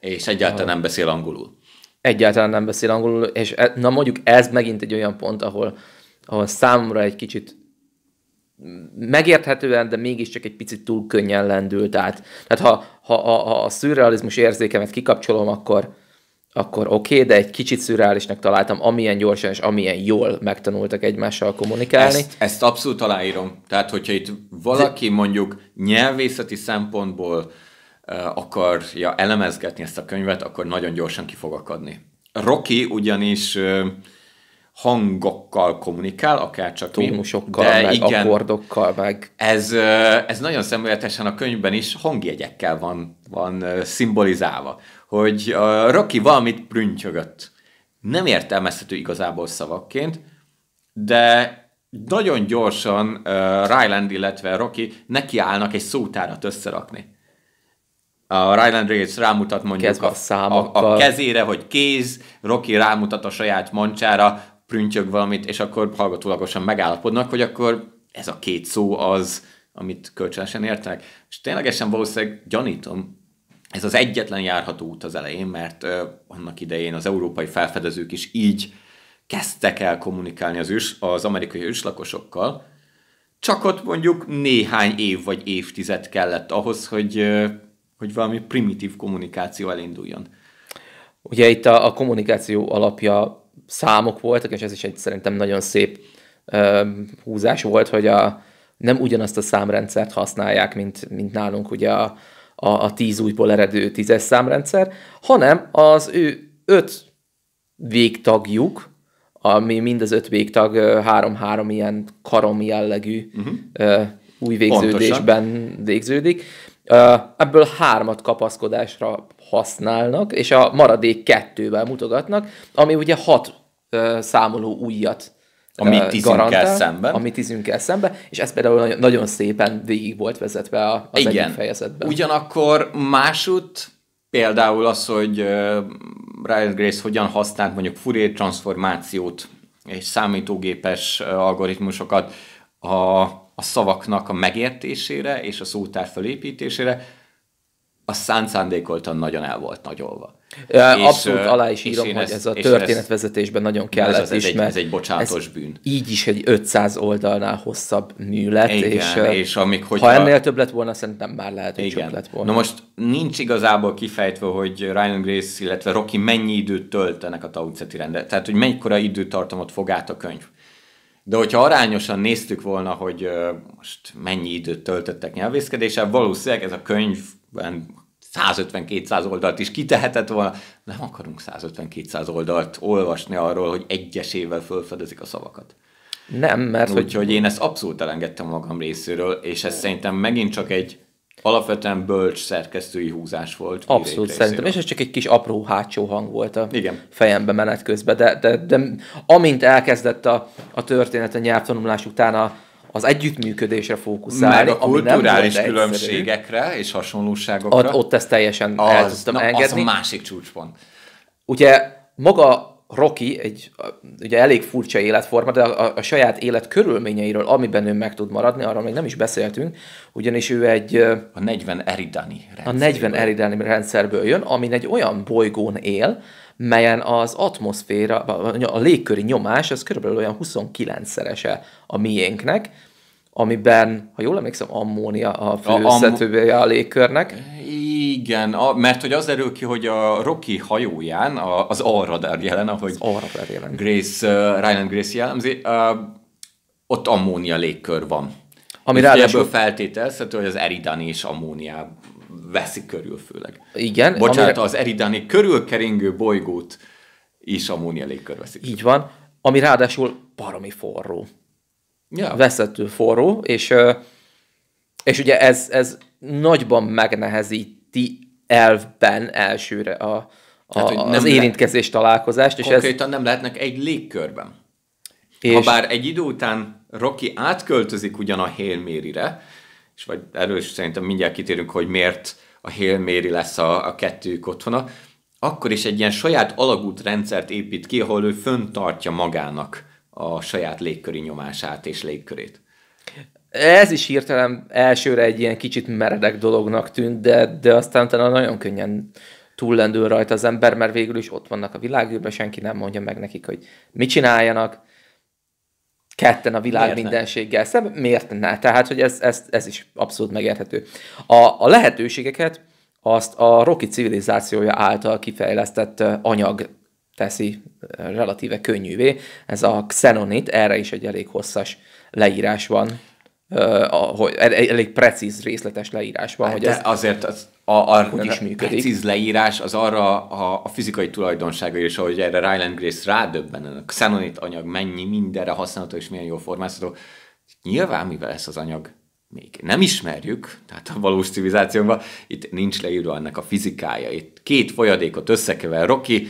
és egyáltalán nem beszél angolul. Egyáltalán nem beszél angolul, és e, na mondjuk ez megint egy olyan pont, ahol, ahol számomra egy kicsit megérthetően, de mégiscsak egy picit túl könnyen lendül. Tehát, tehát ha, ha, ha a szürrealizmus érzékemet kikapcsolom, akkor, akkor oké, okay, de egy kicsit szürreálisnak találtam, amilyen gyorsan és amilyen jól megtanultak egymással kommunikálni. Ezt, ezt abszolút aláírom. Tehát, hogyha itt valaki mondjuk nyelvészeti szempontból uh, akarja elemezgetni ezt a könyvet, akkor nagyon gyorsan ki fog akadni. Rocky ugyanis uh, hangokkal kommunikál, akár csak tónusokkal, de meg igen, akkordokkal, meg... Ez, ez nagyon szemléletesen a könyvben is hangjegyekkel van, van szimbolizálva, hogy a Rocky valamit prüntjögött. Nem értelmezhető igazából szavakként, de nagyon gyorsan uh, Ryland, illetve Rocky nekiállnak egy szótárat összerakni. A Ryland Reyes rámutat mondjuk a, a, a, a kezére, hogy kéz, Rocky rámutat a saját mancsára, prüntjög valamit, és akkor hallgatólagosan megállapodnak, hogy akkor ez a két szó az, amit kölcsönösen értek. És ténylegesen valószínűleg gyanítom, ez az egyetlen járható út az elején, mert ö, annak idején az európai felfedezők is így kezdtek el kommunikálni az, üs, az amerikai őslakosokkal, csak ott mondjuk néhány év vagy évtized kellett ahhoz, hogy, ö, hogy valami primitív kommunikáció elinduljon. Ugye itt a, a kommunikáció alapja számok voltak, és ez is egy szerintem nagyon szép ö, húzás volt, hogy a, nem ugyanazt a számrendszert használják, mint, mint nálunk ugye a, a, a tíz újból eredő tízes számrendszer, hanem az ő öt végtagjuk, ami mind az öt végtag három-három ilyen karom jellegű uh-huh. Ö, új végződésben Pontosan. végződik. Ö, ebből hármat kapaszkodásra használnak, és a maradék kettővel mutogatnak, ami ugye hat számoló újat a mi tízünkkel szemben. A mi tízünkkel szemben, és ez például nagyon szépen végig volt vezetve az Igen. egyik fejezetben. Ugyanakkor másút például az, hogy Ryan Grace hogyan használt mondjuk Fourier transformációt és számítógépes algoritmusokat a, a szavaknak a megértésére és a szótár felépítésére, a szánt szándékoltan nagyon el volt nagyolva. És, Abszolút alá is írom, hogy ez, ez a történetvezetésben nagyon kellett ez, ez is, egy, mert ez egy bocsánatos bűn. Így is egy 500 oldalnál hosszabb mű lett, igen, és, és amik, hogyha, ha ennél több lett volna, szerintem már lehet, hogy igen. lett volna. Na most nincs igazából kifejtve, hogy Ryan Grace, illetve Rocky mennyi időt töltenek a Tauceti rende. tehát hogy mennyikora időtartamot fog át a könyv. De hogyha arányosan néztük volna, hogy most mennyi időt töltöttek nyelvészkedéssel, valószínűleg ez a könyv 150-200 oldalt is kitehetett volna. Nem akarunk 150-200 oldalt olvasni arról, hogy egyesével fölfedezik a szavakat. Nem, mert Úgyhogy hogy... hogy én ezt abszolút elengedtem magam részéről, és ez szerintem megint csak egy alapvetően bölcs szerkesztői húzás volt. Abszolút szerintem, és ez csak egy kis apró hátsó hang volt a Igen. fejembe menet közben, de, de, de amint elkezdett a, a történet a nyelvtanulás után a, az együttműködésre fókuszálni. Meg a kulturális különbségekre egyszerű. és hasonlóságokra. Ott, ott ezt teljesen az, el tudtam na, engedni. Az a másik csúcspont. Ugye maga Rocky egy ugye elég furcsa életforma, de a, a saját élet körülményeiről, amiben ő meg tud maradni, arra még nem is beszéltünk, ugyanis ő egy... A 40 eridani rendszerből. A 40 eridani rendszerből jön, ami egy olyan bolygón él, melyen az atmoszféra, a légköri nyomás, az körülbelül olyan 29-szerese a miénknek, amiben, ha jól emlékszem, ammónia a fő a, am- a légkörnek. I- igen, a, mert hogy az derül ki, hogy a Rocky hajóján, a, az Alradar jelen, ahogy a jelen. Grace, uh, Ryan Grace jellemzi, uh, ott ammónia légkör van. Ami Ez ráadásul... Ebből feltételezhető, hogy az Eridan is ammónia veszik körül főleg. Igen. Bocsánat, amire... az Eridani körülkeringő bolygót is ammónia légkör veszik. Így van, ami ráadásul parami forró. Ja. Veszettő forró, és, és ugye ez, ez nagyban megnehezít rögzíti elvben elsőre a, a, Tehát, nem az érintkezés lehet, találkozást. És konkrétan ez... nem lehetnek egy légkörben. És... Habár egy idő után Rocky átköltözik ugyan a Hélmérire, és vagy erről is szerintem mindjárt kitérünk, hogy miért a Hélméri lesz a, a kettőjük otthona, akkor is egy ilyen saját alagút rendszert épít ki, ahol ő föntartja magának a saját légköri nyomását és légkörét. Ez is hirtelen elsőre egy ilyen kicsit meredek dolognak tűnt, de, de aztán talán nagyon könnyen túllendül rajta az ember, mert végül is ott vannak a világűrben, senki nem mondja meg nekik, hogy mit csináljanak, ketten a világ miért mindenséggel ne? szemben, miért ne? Tehát, hogy ez, ez, ez is abszolút megérthető. A, a lehetőségeket azt a roki civilizációja által kifejlesztett anyag teszi relatíve könnyűvé. Ez a Xenonit, erre is egy elég hosszas leírás van hogy elég precíz, részletes leírás van, hát hogy ez azért az, a, a, hogy is működik. precíz leírás az arra a, a fizikai tulajdonsága és ahogy erre Ryland Grace rádöbben, a xenonit anyag mennyi mindenre használható és milyen jól formázható. Nyilván, mivel ez az anyag még nem ismerjük, tehát a valós civilizációban itt nincs leírva ennek a fizikája. Itt két folyadékot összekever Rocky,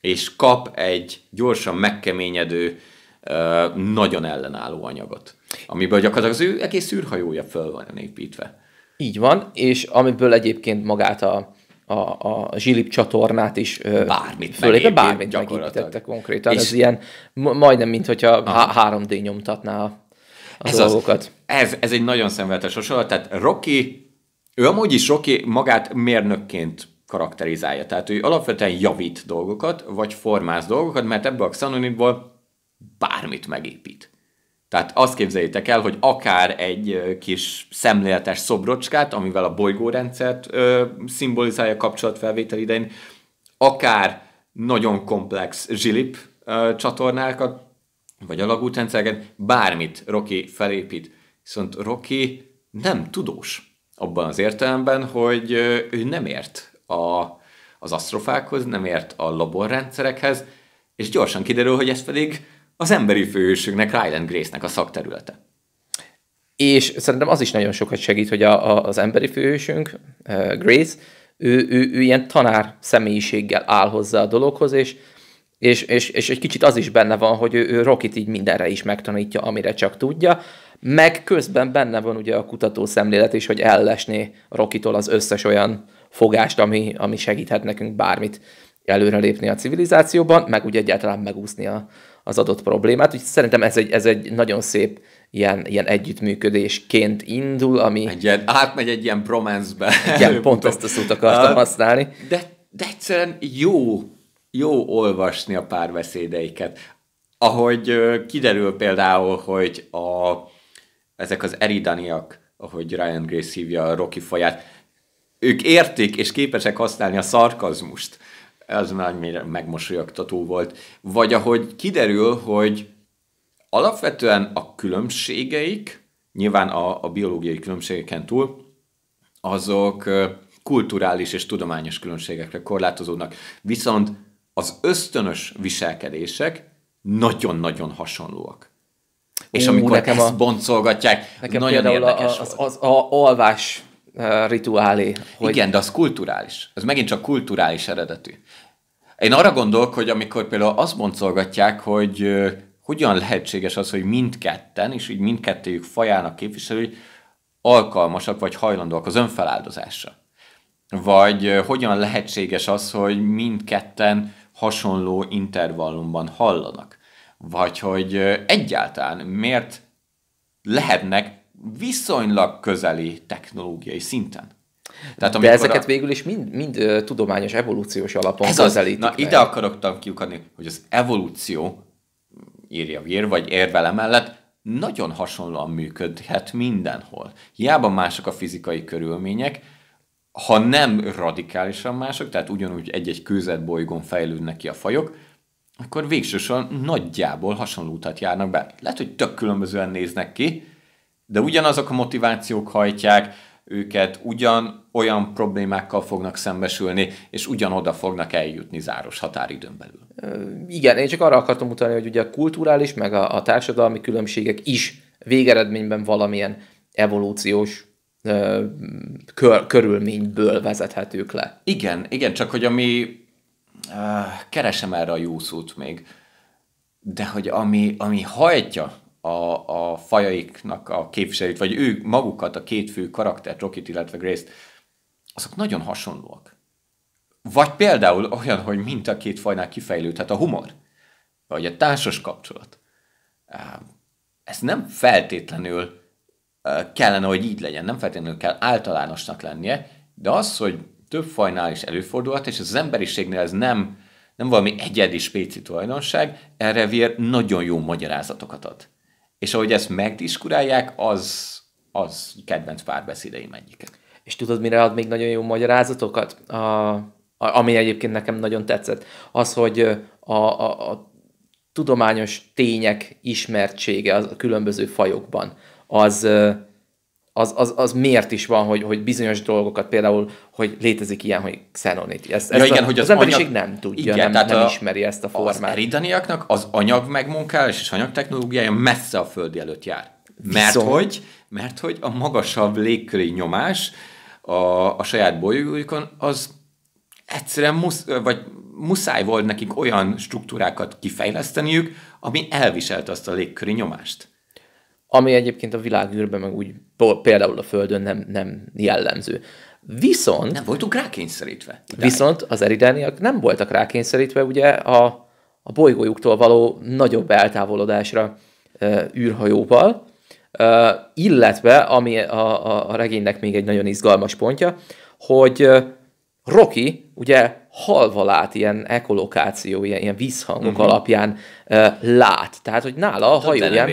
és kap egy gyorsan megkeményedő nagyon ellenálló anyagot, amiből gyakorlatilag az ő egész űrhajója föl van építve. Így van, és amiből egyébként magát a, a, a zsilip csatornát is bármit fölépve, bármit megépítette konkrétan. És Ez ilyen majdnem, mint hogyha aha. 3D nyomtatná a, ez dolgokat. Az, ez, ez egy nagyon szenvedtes hasonlat, tehát Rocky, ő amúgy is Rocky magát mérnökként karakterizálja, tehát ő alapvetően javít dolgokat, vagy formáz dolgokat, mert ebből a Xanonidból bármit megépít. Tehát azt képzeljétek el, hogy akár egy kis szemléletes szobrocskát, amivel a bolygórendszert ö, szimbolizálja kapcsolatfelvétel idején, akár nagyon komplex zsilip ö, csatornákat, vagy a lagútrendszereket, bármit Rocky felépít. Viszont Rocky nem tudós abban az értelemben, hogy ő nem ért a, az asztrofákhoz, nem ért a laborrendszerekhez, és gyorsan kiderül, hogy ez pedig az emberi főhősünknek, Ryland Grace-nek a szakterülete. És szerintem az is nagyon sokat segít, hogy a, a, az emberi főhősünk, eh, Grace, ő, ő, ő ilyen tanár személyiséggel áll hozzá a dologhoz, és, és, és, és egy kicsit az is benne van, hogy ő, ő Rokit így mindenre is megtanítja, amire csak tudja, meg közben benne van ugye a kutató szemlélet is, hogy ellesné Rokitól az összes olyan fogást, ami, ami segíthet nekünk bármit előrelépni a civilizációban, meg ugye egyáltalán megúszni a, az adott problémát, úgyhogy szerintem ez egy, ez egy nagyon szép ilyen, ilyen együttműködésként indul, ami... Egy ilyen, átmegy egy ilyen bromance-be. Igen, pont ezt a szót akartam uh, használni. De, de egyszerűen jó, jó olvasni a párbeszédeiket. Ahogy uh, kiderül például, hogy a, ezek az eridaniak, ahogy Ryan Grace hívja a Rocky faját, ők értik és képesek használni a szarkazmust az már megmosolyogtató volt. Vagy ahogy kiderül, hogy alapvetően a különbségeik, nyilván a, a biológiai különbségeken túl, azok kulturális és tudományos különbségekre korlátozódnak. Viszont az ösztönös viselkedések nagyon-nagyon hasonlóak. És Ó, amikor nekem ezt a... boncolgatják, nekem nagyon érdekes a, az, az, a alvás rituálé. Hogy... Igen, de az kulturális. Ez megint csak kulturális eredetű. Én arra gondolok, hogy amikor például azt mondszolgatják, hogy hogyan lehetséges az, hogy mindketten, és így mindkettőjük fajának képviselői alkalmasak vagy hajlandóak az önfeláldozásra. Vagy hogyan lehetséges az, hogy mindketten hasonló intervallumban hallanak. Vagy hogy egyáltalán miért lehetnek viszonylag közeli technológiai szinten. Tehát, De ezeket a... végül is mind, mind tudományos, evolúciós alapon Ez az, Na, meg. ide akartam kiukadni, hogy az evolúció, írja Vér, vagy érvele mellett, nagyon hasonlóan működhet mindenhol. Hiába mások a fizikai körülmények, ha nem radikálisan mások, tehát ugyanúgy egy-egy kőzetbolygón fejlődnek ki a fajok, akkor végsősorban nagyjából hasonló utat járnak be. Lehet, hogy tök különbözően néznek ki, de ugyanazok a motivációk hajtják, őket ugyan olyan problémákkal fognak szembesülni, és ugyanoda fognak eljutni záros határidőn belül. Igen, én csak arra akartam utalni, hogy ugye a kulturális, meg a, a társadalmi különbségek is végeredményben valamilyen evolúciós ö, kör, körülményből vezethetők le. Igen, igen, csak hogy ami keresem erre a jó szót még, de hogy ami, ami hajtja a, a fajaiknak a képviselőt, vagy ők magukat, a két fő karaktert, Rockit, illetve Grace-t, azok nagyon hasonlóak. Vagy például olyan, hogy mint a két fajnál kifejlődhet a humor, vagy a társas kapcsolat. Ez nem feltétlenül kellene, hogy így legyen, nem feltétlenül kell általánosnak lennie, de az, hogy több fajnál is előfordulhat, és az emberiségnél ez nem, nem valami egyedi spéci tulajdonság, erre vér nagyon jó magyarázatokat ad. És ahogy ezt megdiskurálják, az, az kedvenc párbeszédeim egyik. És tudod, mire ad még nagyon jó magyarázatokat? A, a, ami egyébként nekem nagyon tetszett. Az, hogy a, a, a tudományos tények ismertsége a különböző fajokban, az az, az, az miért is van, hogy, hogy bizonyos dolgokat például, hogy létezik ilyen, hogy xenonit. Ezt, ja, ezt igen, a, hogy az, az emberiség anyag... nem tudja, igen, nem, tehát nem a, ismeri ezt a formát. Az eridaniaknak az anyag megmunkálás és anyagtechnológiája messze a földi előtt jár. Mert Viszont... hogy, mert hogy a magasabb légköri nyomás a, a saját bolygójukon az egyszerűen musz, vagy muszáj volt nekik olyan struktúrákat kifejleszteniük, ami elviselt azt a légköri nyomást ami egyébként a világűrben, meg úgy például a Földön nem, nem jellemző. Viszont... Nem voltunk rákényszerítve. Idány. Viszont az eridániak nem voltak rákényszerítve ugye a, a bolygójuktól való nagyobb eltávolodásra e, űrhajóval, e, illetve, ami a, a, a regénynek még egy nagyon izgalmas pontja, hogy Rocky ugye halva lát ilyen ekolokáció, ilyen, ilyen vízhangok uh-huh. Mhm. alapján e, lát. Tehát, hogy nála a hajóján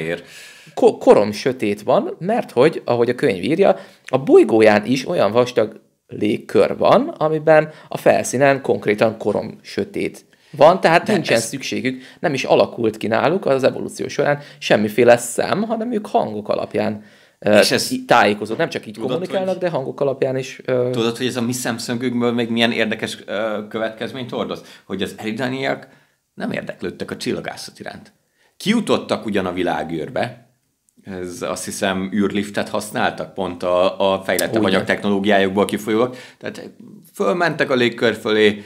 ko- korom sötét van, mert hogy, ahogy a könyv írja, a bolygóján is olyan vastag légkör van, amiben a felszínen konkrétan korom sötét van, tehát De nincsen ez... szükségük, nem is alakult ki náluk az evolúció során semmiféle szem, hanem ők hangok alapján és ez tájékozott, nem csak így tudod, kommunikálnak, hogy, de hangok alapján is. Ö... Tudod, hogy ez a mi szemszögünkből még milyen érdekes ö, következményt hordoz? Hogy az eridaniak nem érdeklődtek a csillagászat iránt. kiutottak ugyan a világűrbe, ez azt hiszem űrliftet használtak pont a, a fejlettebb anyag technológiájukból kifolyólag. Tehát fölmentek a légkör fölé,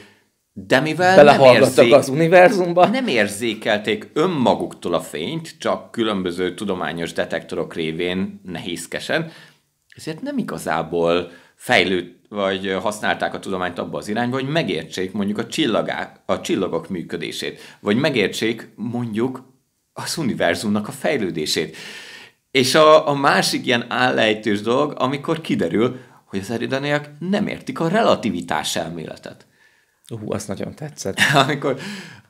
de mivel nem, érzék... az univerzumba. nem érzékelték önmaguktól a fényt, csak különböző tudományos detektorok révén nehézkesen, ezért nem igazából fejlőtt, vagy használták a tudományt abba az irányba, hogy megértsék mondjuk a, csillagák, a csillagok működését, vagy megértsék mondjuk az univerzumnak a fejlődését. És a, a másik ilyen állejtős dolog, amikor kiderül, hogy az eridaniak nem értik a relativitás elméletet. Hú, uh, azt nagyon tetszett. Amikor,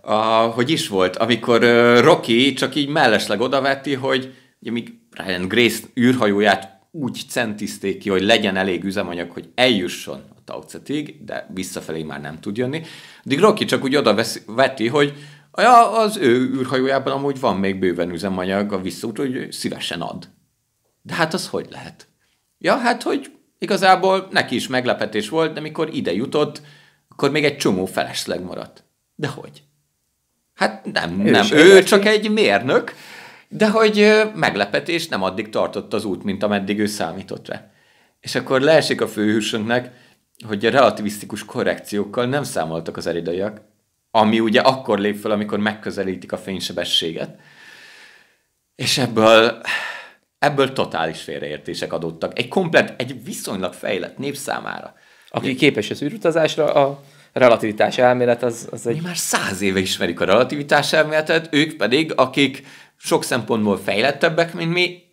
a, hogy is volt, amikor uh, Rocky csak így mellesleg odavetti, hogy ugye míg Ryan Grace űrhajóját úgy centiszték ki, hogy legyen elég üzemanyag, hogy eljusson a Tau de visszafelé már nem tud jönni. Addig Rocky csak úgy odaveti, hogy Ja, az ő űrhajójában amúgy van még bőven üzemanyag a visszút, hogy szívesen ad. De hát az hogy lehet? Ja, hát hogy igazából neki is meglepetés volt, de mikor ide jutott, akkor még egy csomó felesleg maradt. De hogy? Hát nem, ő nem. Ő csak egy mérnök, de hogy meglepetés nem addig tartott az út, mint ameddig ő számított rá. És akkor leesik a főhősünknek, hogy a relativisztikus korrekciókkal nem számoltak az eridaiak, ami ugye akkor lép fel, amikor megközelítik a fénysebességet. És ebből, ebből totális félreértések adottak. Egy komplet, egy viszonylag fejlett nép számára. Aki ugye, képes az űrutazásra, a relativitás elmélet az, az egy... Mi már száz éve ismerik a relativitás elméletet, ők pedig, akik sok szempontból fejlettebbek, mint mi,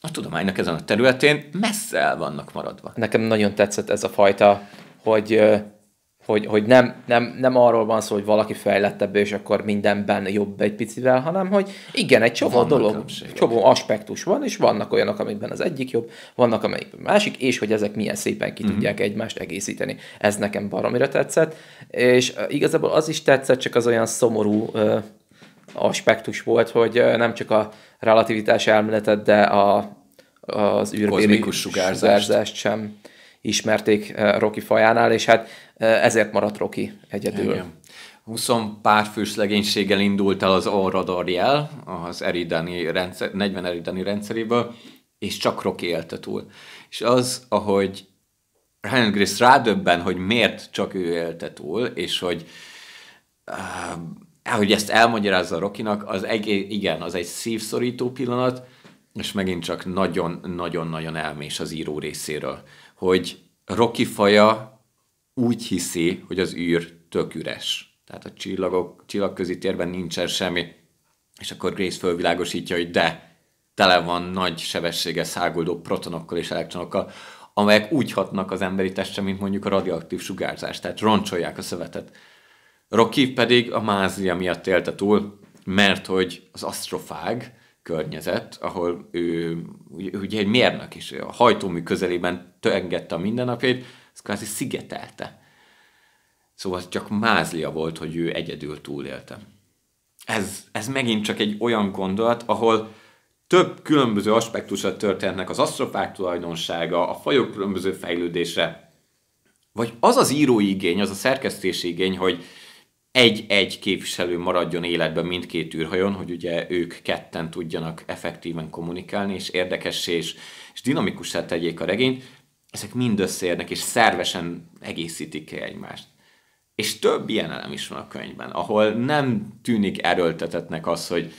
a tudománynak ezen a területén messze el vannak maradva. Nekem nagyon tetszett ez a fajta, hogy hogy, hogy nem, nem, nem arról van szó, hogy valaki fejlettebb, és akkor mindenben jobb egy picivel, hanem hogy igen, egy csomó vannak dolog, egy csomó aspektus van, és vannak olyanok, amikben az egyik jobb, vannak amelyik másik, és hogy ezek milyen szépen ki uh-huh. egymást egészíteni. Ez nekem baromira tetszett, és igazából az is tetszett, csak az olyan szomorú ö, aspektus volt, hogy nem csak a relativitás elméletet, de a, az űrbéli sugárzást. sugárzást sem ismerték eh, Rocky fajánál, és hát eh, ezért maradt Rocky egyedül. Igen. 20 pár fős legénységgel indult el az jel, az eridani rendszer, 40 eridani rendszeréből, és csak Rocky élte túl. És az, ahogy Ryan Grace rádöbben, hogy miért csak ő élte túl, és hogy eh, ahogy ezt elmagyarázza a Rokinak, az egy, igen, az egy szívszorító pillanat, és megint csak nagyon-nagyon-nagyon elmés az író részéről hogy Rocky faja úgy hiszi, hogy az űr tök üres. Tehát a csillagok, csillagközi térben nincsen semmi, és akkor Grace fölvilágosítja, hogy de, tele van nagy sebességgel száguldó protonokkal és elektronokkal, amelyek úgy hatnak az emberi testre, mint mondjuk a radioaktív sugárzás, tehát roncsolják a szövetet. Rocky pedig a mázlia miatt élte túl, mert hogy az asztrofág környezet, ahol ő ugye egy mérnök is, a hajtómű közelében töengedte a mindennapjait, ez kvázi szigetelte. Szóval csak mázlia volt, hogy ő egyedül túlélte. Ez, ez megint csak egy olyan gondolat, ahol több különböző aspektusa történnek az asztrofák tulajdonsága, a fajok különböző fejlődése, vagy az az írói igény, az a szerkesztési igény, hogy egy-egy képviselő maradjon életben mindkét űrhajon, hogy ugye ők ketten tudjanak effektíven kommunikálni, és érdekessé és, és dinamikussá tegyék a regényt, ezek mind összeérnek, és szervesen egészítik ki egymást. És több ilyen elem is van a könyvben, ahol nem tűnik erőltetetnek az, hogy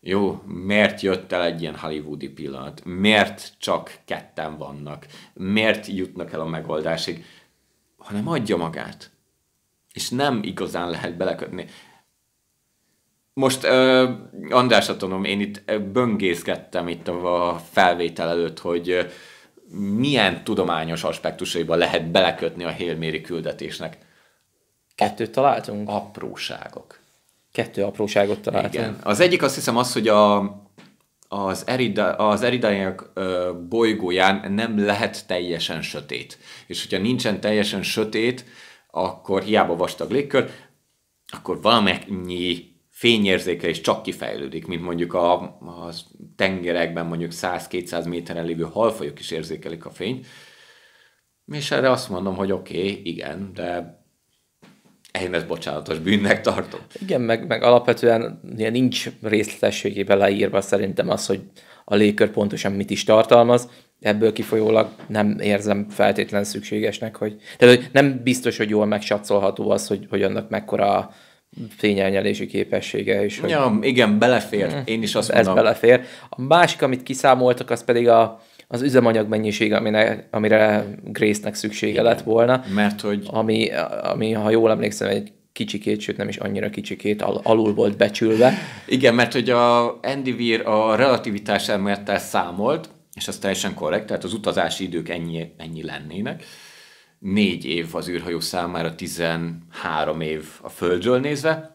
jó, miért jött el egy ilyen hollywoodi pillanat, miért csak ketten vannak, miért jutnak el a megoldásig, hanem adja magát. És nem igazán lehet belekötni. Most, uh, András, Atonom, én itt böngészkedtem itt a felvétel előtt, hogy uh, milyen tudományos aspektusaiba lehet belekötni a hélméri küldetésnek? Kettőt találtunk? Apróságok. Kettő apróságot találtunk. Igen. Az egyik azt hiszem az, hogy a, az, erida, az eridaiak bolygóján nem lehet teljesen sötét. És hogyha nincsen teljesen sötét, akkor hiába vastag légkör, akkor valamennyi is csak kifejlődik, mint mondjuk a, a tengerekben mondjuk 100-200 méteren lévő halfajok is érzékelik a fényt. És erre azt mondom, hogy oké, okay, igen, de én ezt bocsánatos bűnnek tartom. Igen, meg, meg alapvetően ilyen nincs részletességében leírva szerintem az, hogy a légkör pontosan mit is tartalmaz, ebből kifolyólag nem érzem feltétlen szükségesnek, hogy... Tehát hogy nem biztos, hogy jól megsatszolható az, hogy, hogy annak mekkora fényelnyelési képessége is. Hogy... Ja, igen, belefér. Hmm. Én is azt ez mondom. Ez belefér. A másik, amit kiszámoltak, az pedig a, az üzemanyag mennyiség, amire, amire Grace-nek szüksége igen. lett volna. Mert hogy... Ami, ami, ha jól emlékszem, egy kicsikét, sőt nem is annyira kicsikét, al- alul volt becsülve. Igen, mert hogy a Andy Weir a relativitás elmélettel számolt, és az teljesen korrekt, tehát az utazási idők ennyi, ennyi lennének, négy év az űrhajó számára 13 év a Földről nézve,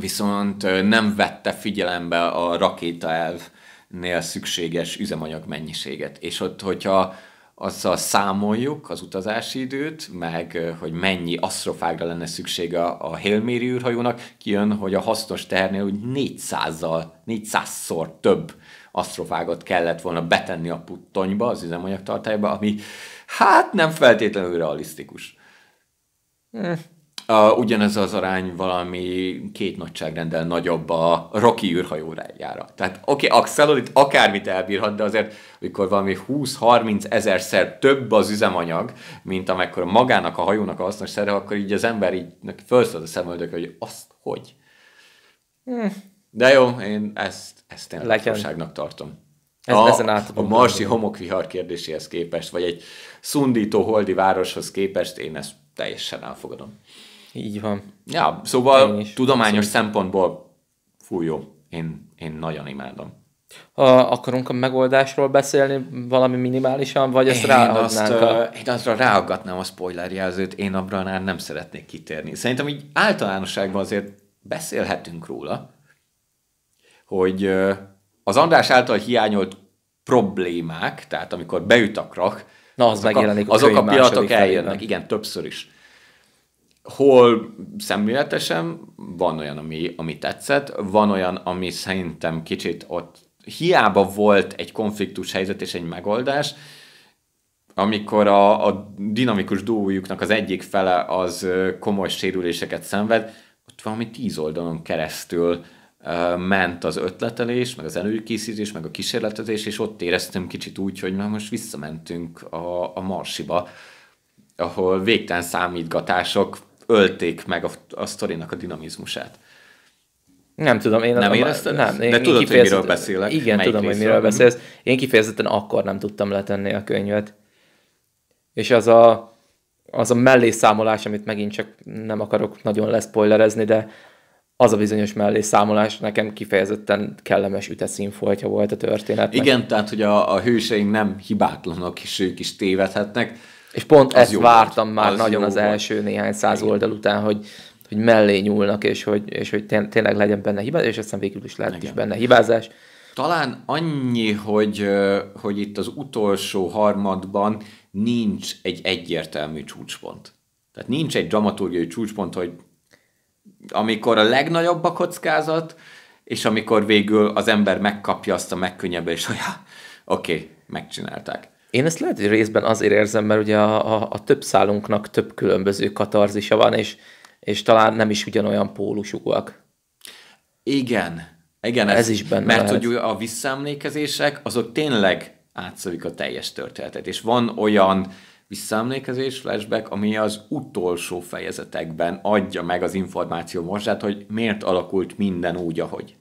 viszont nem vette figyelembe a rakétaelvnél szükséges üzemanyag mennyiséget. És ott, hogyha azzal számoljuk az utazási időt, meg hogy mennyi asztrofágra lenne szüksége a Hélméri űrhajónak, kijön, hogy a hasznos tehernél úgy 400 szor több asztrofágot kellett volna betenni a puttonyba, az üzemanyagtartályba, ami Hát nem feltétlenül realisztikus. Eh. A, ugyanez az arány valami két nagyságrendel nagyobb a Rocky űrhajórájára. Tehát oké, okay, Axelorit akármit elbírhat, de azért, amikor valami 20-30 ezerszer több az üzemanyag, mint amikor magának a hajónak a hasznos szere, akkor így az ember így felszad a szemöldök, hogy azt hogy. Eh. De jó, én ezt, ezt tényleg tartom. Ez, a, ezen a marsi homokvihar kérdéséhez képest, vagy egy szundító holdi városhoz képest, én ezt teljesen elfogadom. Így van. Ja, szóval tudományos Szerint. szempontból fújó. Én, én nagyon imádom. A, akarunk a megoldásról beszélni valami minimálisan, vagy ezt ráadnánk? a... Én azra ráaggatnám a spoiler jelzőt, én abra már nem szeretnék kitérni. Szerintem így általánosságban azért beszélhetünk róla, hogy az András által hiányolt problémák, tehát amikor beüt a krak, Na, az azok, a, azok a pillanatok eljönnek, felében. igen, többször is. Hol szemléletesen van olyan, ami, ami tetszett, van olyan, ami szerintem kicsit ott hiába volt egy konfliktus helyzet és egy megoldás, amikor a, a dinamikus duójuknak az egyik fele az komoly sérüléseket szenved, ott valami tíz oldalon keresztül ment az ötletelés, meg az előkészítés, meg a kísérletezés, és ott éreztem kicsit úgy, hogy na most visszamentünk a, a marsiba, ahol végtelen számítgatások ölték meg a, a sztorinak a dinamizmusát. Nem tudom, én nem éreztem, nem. Én, De én tudod, hogy miről beszélek. Igen, tudom, részről? hogy miről beszélsz. Én kifejezetten akkor nem tudtam letenni a könyvet. És az a, az a mellé számolás, amit megint csak nem akarok nagyon leszpoilerezni, de az a bizonyos számolás nekem kifejezetten kellemes üteszínfoltja volt a történet. Igen, tehát hogy a, a hőseink nem hibátlanok, és ők is tévedhetnek. És pont az ezt vártam volt. már az nagyon az volt. első néhány száz Igen. oldal után, hogy hogy mellé nyúlnak, és hogy, és hogy tényleg legyen benne hibázás, és aztán végül is lehet Igen. is benne hibázás. Talán annyi, hogy, hogy itt az utolsó harmadban nincs egy egyértelmű csúcspont. Tehát nincs egy dramaturgiai csúcspont, hogy amikor a legnagyobb a kockázat, és amikor végül az ember megkapja azt a megkönnyebbülést, hogy ja, oké, okay, megcsinálták. Én ezt lehet, hogy részben azért érzem, mert ugye a, a, a több szálunknak több különböző katarzisa van, és, és talán nem is ugyanolyan pólusúak. Igen, igen, ez, ez is benne Mert lehet. hogy a visszaemlékezések, azok tényleg átszövik a teljes történetet, és van olyan visszaemlékezés, flashback, ami az utolsó fejezetekben adja meg az információ morzsát, hogy miért alakult minden úgy, ahogy.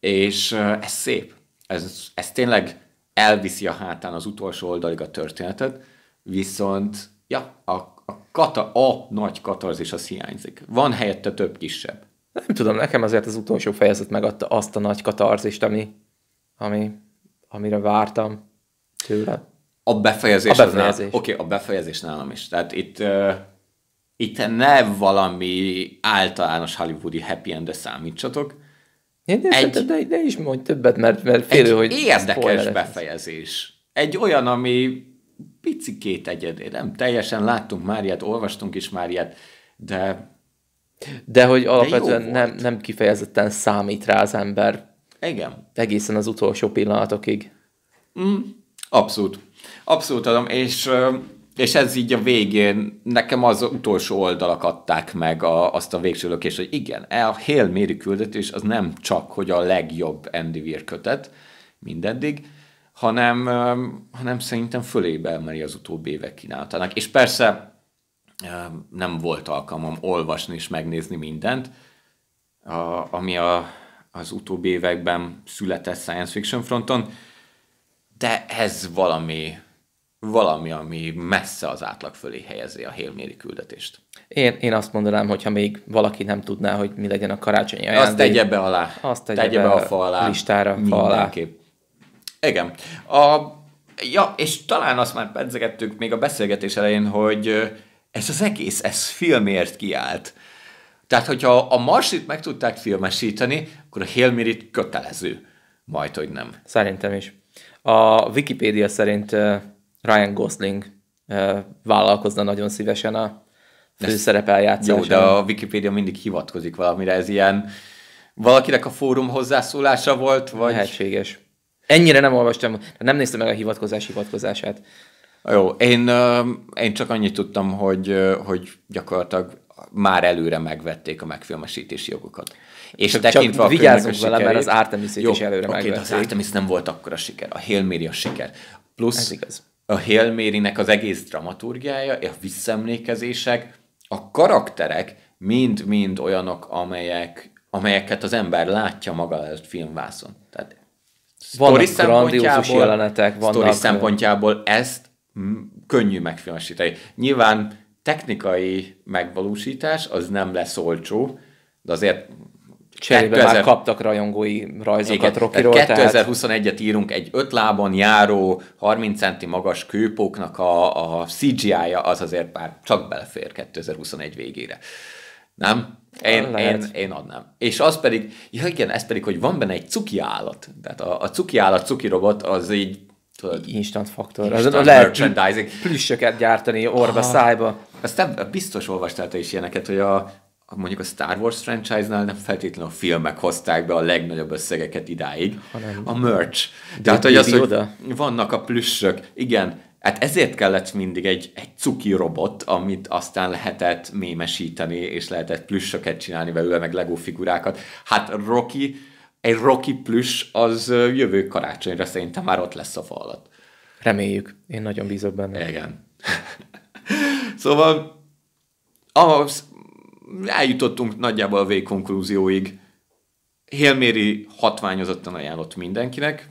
És ez szép. Ez, ez tényleg elviszi a hátán az utolsó oldalig a történetet, viszont ja, a, a, kata, a nagy katarzis az hiányzik. Van helyette több kisebb. Nem tudom, nekem azért az utolsó fejezet megadta azt a nagy katarzist, ami, ami, amire vártam tőle. A befejezés. A befejezés. Oké, okay, a befejezés nálam is. Tehát itt, uh, itt ne valami általános hollywoodi happy end számítsatok. Én de, egy, de, de is mondj többet, mert, mert félő, egy hogy... érdekes befejezés. Egy olyan, ami picikét egyedé, nem teljesen láttunk már ilyet, olvastunk is már ilyet, de... De hogy alapvetően de nem, nem kifejezetten számít rá az ember. Igen. Egészen az utolsó pillanatokig. Mm, abszolút. Abszolút adom, és és ez így a végén, nekem az utolsó oldalak adták meg a, azt a végső lökést, hogy igen, e a Hail Mary küldetés az nem csak, hogy a legjobb Andy Weir kötet mindeddig, hanem, hanem szerintem fölébe emeli az utóbbi évek kínálatának. És persze nem volt alkalmam olvasni és megnézni mindent, ami a, az utóbbi években született science fiction fronton, de ez valami, valami, ami messze az átlag fölé helyezi a hélméri küldetést. Én, én azt mondanám, hogyha még valaki nem tudná, hogy mi legyen a karácsonyi ajándék. Azt tegye be alá. Azt tegye, tegye be, be a fa alá. Listára, fa alá. Igen. A, ja, és talán azt már pedzegettük még a beszélgetés elején, hogy ez az egész, ez filmért kiállt. Tehát, hogyha a Marsit meg tudták filmesíteni, akkor a Hail kötelező. Majd, hogy nem. Szerintem is. A Wikipédia szerint Ryan Gosling vállalkozna nagyon szívesen a főszerepel eljátszására. Jó, de a Wikipédia mindig hivatkozik valamire, ez ilyen valakinek a fórum hozzászólása volt, vagy... Lehetséges. Ennyire nem olvastam, nem néztem meg a hivatkozás hivatkozását. Jó, én, én csak annyit tudtam, hogy, hogy gyakorlatilag már előre megvették a megfilmesítési jogokat. És csak, tekintve csak vigyázzunk vele, mert az artemis jó, is előre okay, megvették. de az Artemis nem volt akkor a siker, a Hail Mary a siker. Plusz Ez igaz. a Hail Mary-nek az egész dramaturgiája, a visszaemlékezések, a karakterek mind-mind olyanok, amelyek, amelyeket az ember látja maga előtt filmvászon. Tehát vannak grandiózus jelenetek, vannak... Sztori szempontjából ezt könnyű megfilmesíteni. Nyilván technikai megvalósítás az nem lesz olcsó, de azért cserébe 2000... már kaptak rajongói rajzokat Rokiról. 2021-et írunk egy ötlábon járó, 30 centi magas kőpóknak a, a CGI-ja az azért már csak belefér 2021 végére. Nem? Én, én, én adnám. És az pedig, ja igen, ez pedig, hogy van benne egy cuki állat. Tehát a, a cuki állat, cuki robot, az így tudod, instant faktor. Instant az, lehet merchandising. plüssöket gyártani orba, ha, ah. szájba. Aztán biztos olvastál te is ilyeneket, hogy a, mondjuk a Star Wars franchise-nál nem feltétlenül a filmek hozták be a legnagyobb összegeket idáig, hanem a merch. Tehát, hogy az, hogy vannak a plüssök, igen, Hát ezért kellett mindig egy, egy cuki robot, amit aztán lehetett mémesíteni, és lehetett plüssöket csinálni belőle, meg Lego figurákat. Hát Rocky, egy Rocky plüss az jövő karácsonyra szerintem már ott lesz a falat. Reméljük. Én nagyon bízok benne. Igen. szóval a, eljutottunk nagyjából a végkonklúzióig. Hélméri hatványozottan ajánlott mindenkinek,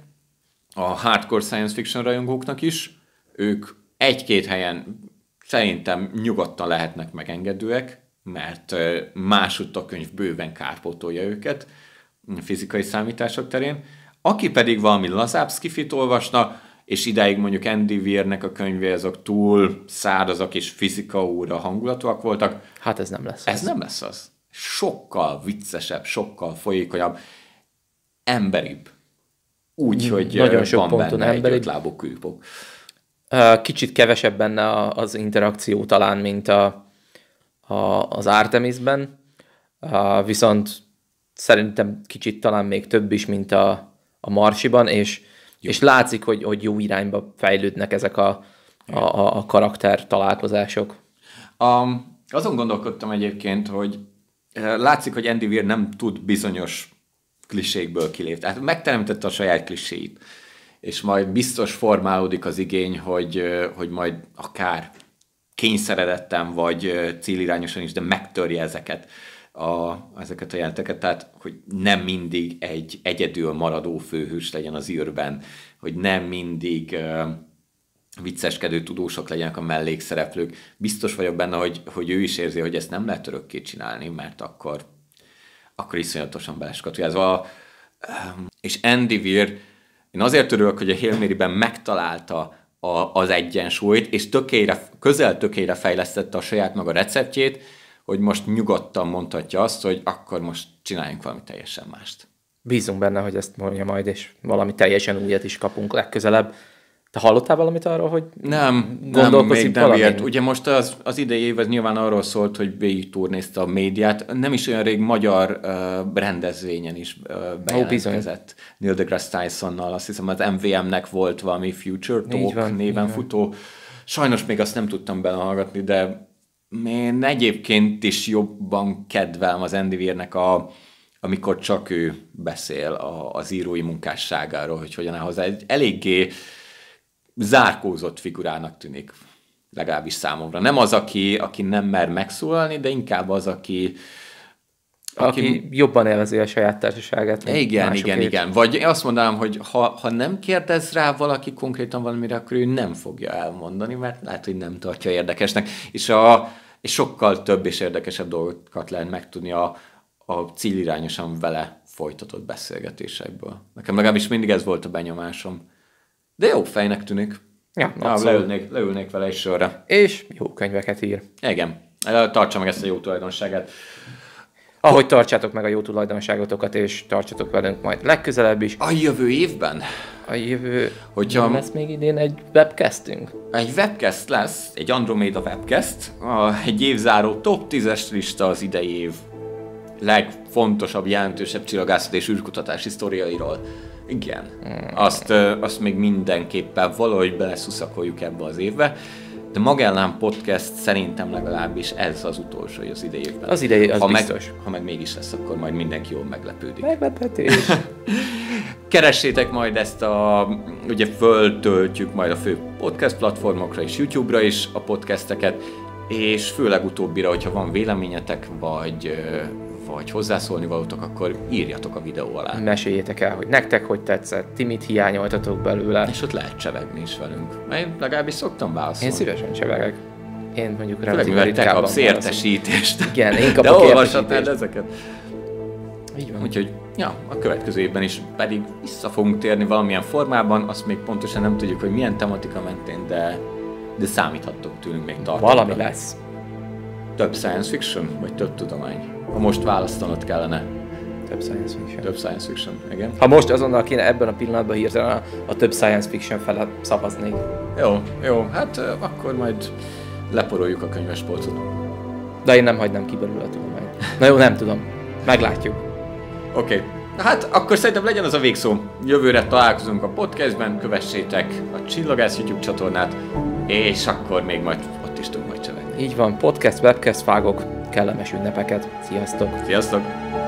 a hardcore science fiction rajongóknak is. Ők egy-két helyen szerintem nyugodtan lehetnek megengedőek, mert másutt a könyv bőven kárpótolja őket fizikai számítások terén. Aki pedig valami lazább skifit olvasna, és idáig mondjuk Andy Weirnek a könyve azok túl szárazak és óra hangulatúak voltak. Hát ez nem lesz. Ez az. nem lesz az. Sokkal viccesebb, sokkal folyékonyabb, emberibb. Úgy, hogy mm, Nagyon sok van ponton benne emberibb. egy lábok kőpok. Kicsit kevesebb benne az interakció talán, mint a, a, az Artemisben, viszont szerintem kicsit talán még több is, mint a, a Marsiban, és jó. És látszik, hogy, hogy jó irányba fejlődnek ezek a, a, a, a karakter találkozások. Um, azon gondolkodtam egyébként, hogy eh, látszik, hogy Andy Weir nem tud bizonyos klisékből kilépni. Tehát megteremtette a saját kliséit. És majd biztos formálódik az igény, hogy, eh, hogy majd akár kényszeredettem, vagy eh, célirányosan is, de megtörje ezeket a, ezeket a jelenteket, tehát hogy nem mindig egy egyedül maradó főhős legyen az űrben, hogy nem mindig uh, vicceskedő tudósok legyenek a mellékszereplők. Biztos vagyok benne, hogy, hogy ő is érzi, hogy ezt nem lehet örökké csinálni, mert akkor, akkor iszonyatosan beleskatujázva. Um, és Andy Weir, én azért örülök, hogy a Hail megtalálta a, az egyensúlyt, és tökélyre, közel tökélyre fejlesztette a saját maga receptjét, hogy most nyugodtan mondhatja azt, hogy akkor most csináljunk valami teljesen mást. Bízunk benne, hogy ezt mondja majd, és valami teljesen újat is kapunk legközelebb. Te hallottál valamit arról, hogy nem, nem, még nem Ugye most az, az idei év az nyilván arról szólt, hogy végig turnézte a médiát. Nem is olyan rég magyar uh, rendezvényen is uh, bejelentkezett oh, Neil deGrasse Tysonnal. Azt hiszem az MVM-nek volt valami Future Talk van, néven futó. Sajnos még azt nem tudtam belehallgatni, de én egyébként is jobban kedvelem az Andy a, amikor csak ő beszél a, az írói munkásságáról, hogy hogyan áll hozzá. Egy eléggé zárkózott figurának tűnik, legalábbis számomra. Nem az, aki, aki nem mer megszólalni, de inkább az, aki, aki, aki jobban élvezi a saját társaságát. Igen, igen, ért. igen. Vagy azt mondanám, hogy ha, ha nem kérdez rá valaki konkrétan valamire, akkor ő nem fogja elmondani, mert lehet, hogy nem tartja érdekesnek. És a, és sokkal több és érdekesebb dolgokat lehet megtudni a, a célirányosan vele folytatott beszélgetésekből. Nekem legalábbis mindig ez volt a benyomásom. De jó fejnek tűnik. Ja, Na, leülnék, leülnék vele egy sorra. És jó könyveket ír. Igen. Tartsa meg ezt a jó tulajdonságát ahogy tartsátok meg a jó tulajdonságotokat, és tartsatok velünk majd legközelebb is. A jövő évben? A jövő... Hogyha... Lesz még idén egy webcastünk? Egy webcast lesz, egy Andromeda webcast, A egy évzáró top 10-es lista az idei év legfontosabb, jelentősebb csillagászat és űrkutatási sztoriairól. Igen, hmm. azt, azt még mindenképpen valahogy beleszuszakoljuk ebbe az évbe de Magellán Podcast szerintem legalábbis ez az utolsó az idejében. Az idei, az ha biztos. Meg, ha meg mégis lesz, akkor majd mindenki jól meglepődik. Meglepetés. Keressétek majd ezt a, ugye föltöltjük majd a fő podcast platformokra és YouTube-ra is a podcasteket, és főleg utóbbira, hogyha van véleményetek, vagy vagy hozzászólni valótok, akkor írjatok a videó alá. Meséljétek el, hogy nektek hogy tetszett, ti mit hiányoltatok belőle. És ott lehet csevegni is velünk. Mert én legalábbis szoktam válaszolni. Én szívesen csevegek. Én mondjuk rá, Főleg, te kapsz értesítést. Igen, én kapok De olvashatnád ezeket. Így van. Úgyhogy, ja, a következő évben is pedig vissza fogunk térni valamilyen formában, azt még pontosan nem tudjuk, hogy milyen tematika mentén, de, de számíthattok tőlünk még tartalomra. Valami lesz. Több science fiction, vagy több tudomány? ha most választanod kellene? Több science fiction. Több science fiction, igen. Ha most azonnal kéne ebben a pillanatban hirtelen a, a több science fiction fele szavaznék. Jó, jó, hát akkor majd leporoljuk a könyvespolcot. De én nem hagynám ki belőle a tudományt. Na jó, nem tudom. Meglátjuk. Oké. Okay. Hát akkor szerintem legyen az a végszó. Jövőre találkozunk a podcastben, kövessétek a Csillagász YouTube csatornát, és akkor még majd ott is tudunk majd csövenni. Így van, podcast, webcast, fágok, kellemes ünnepeket. Sziasztok! Sziasztok!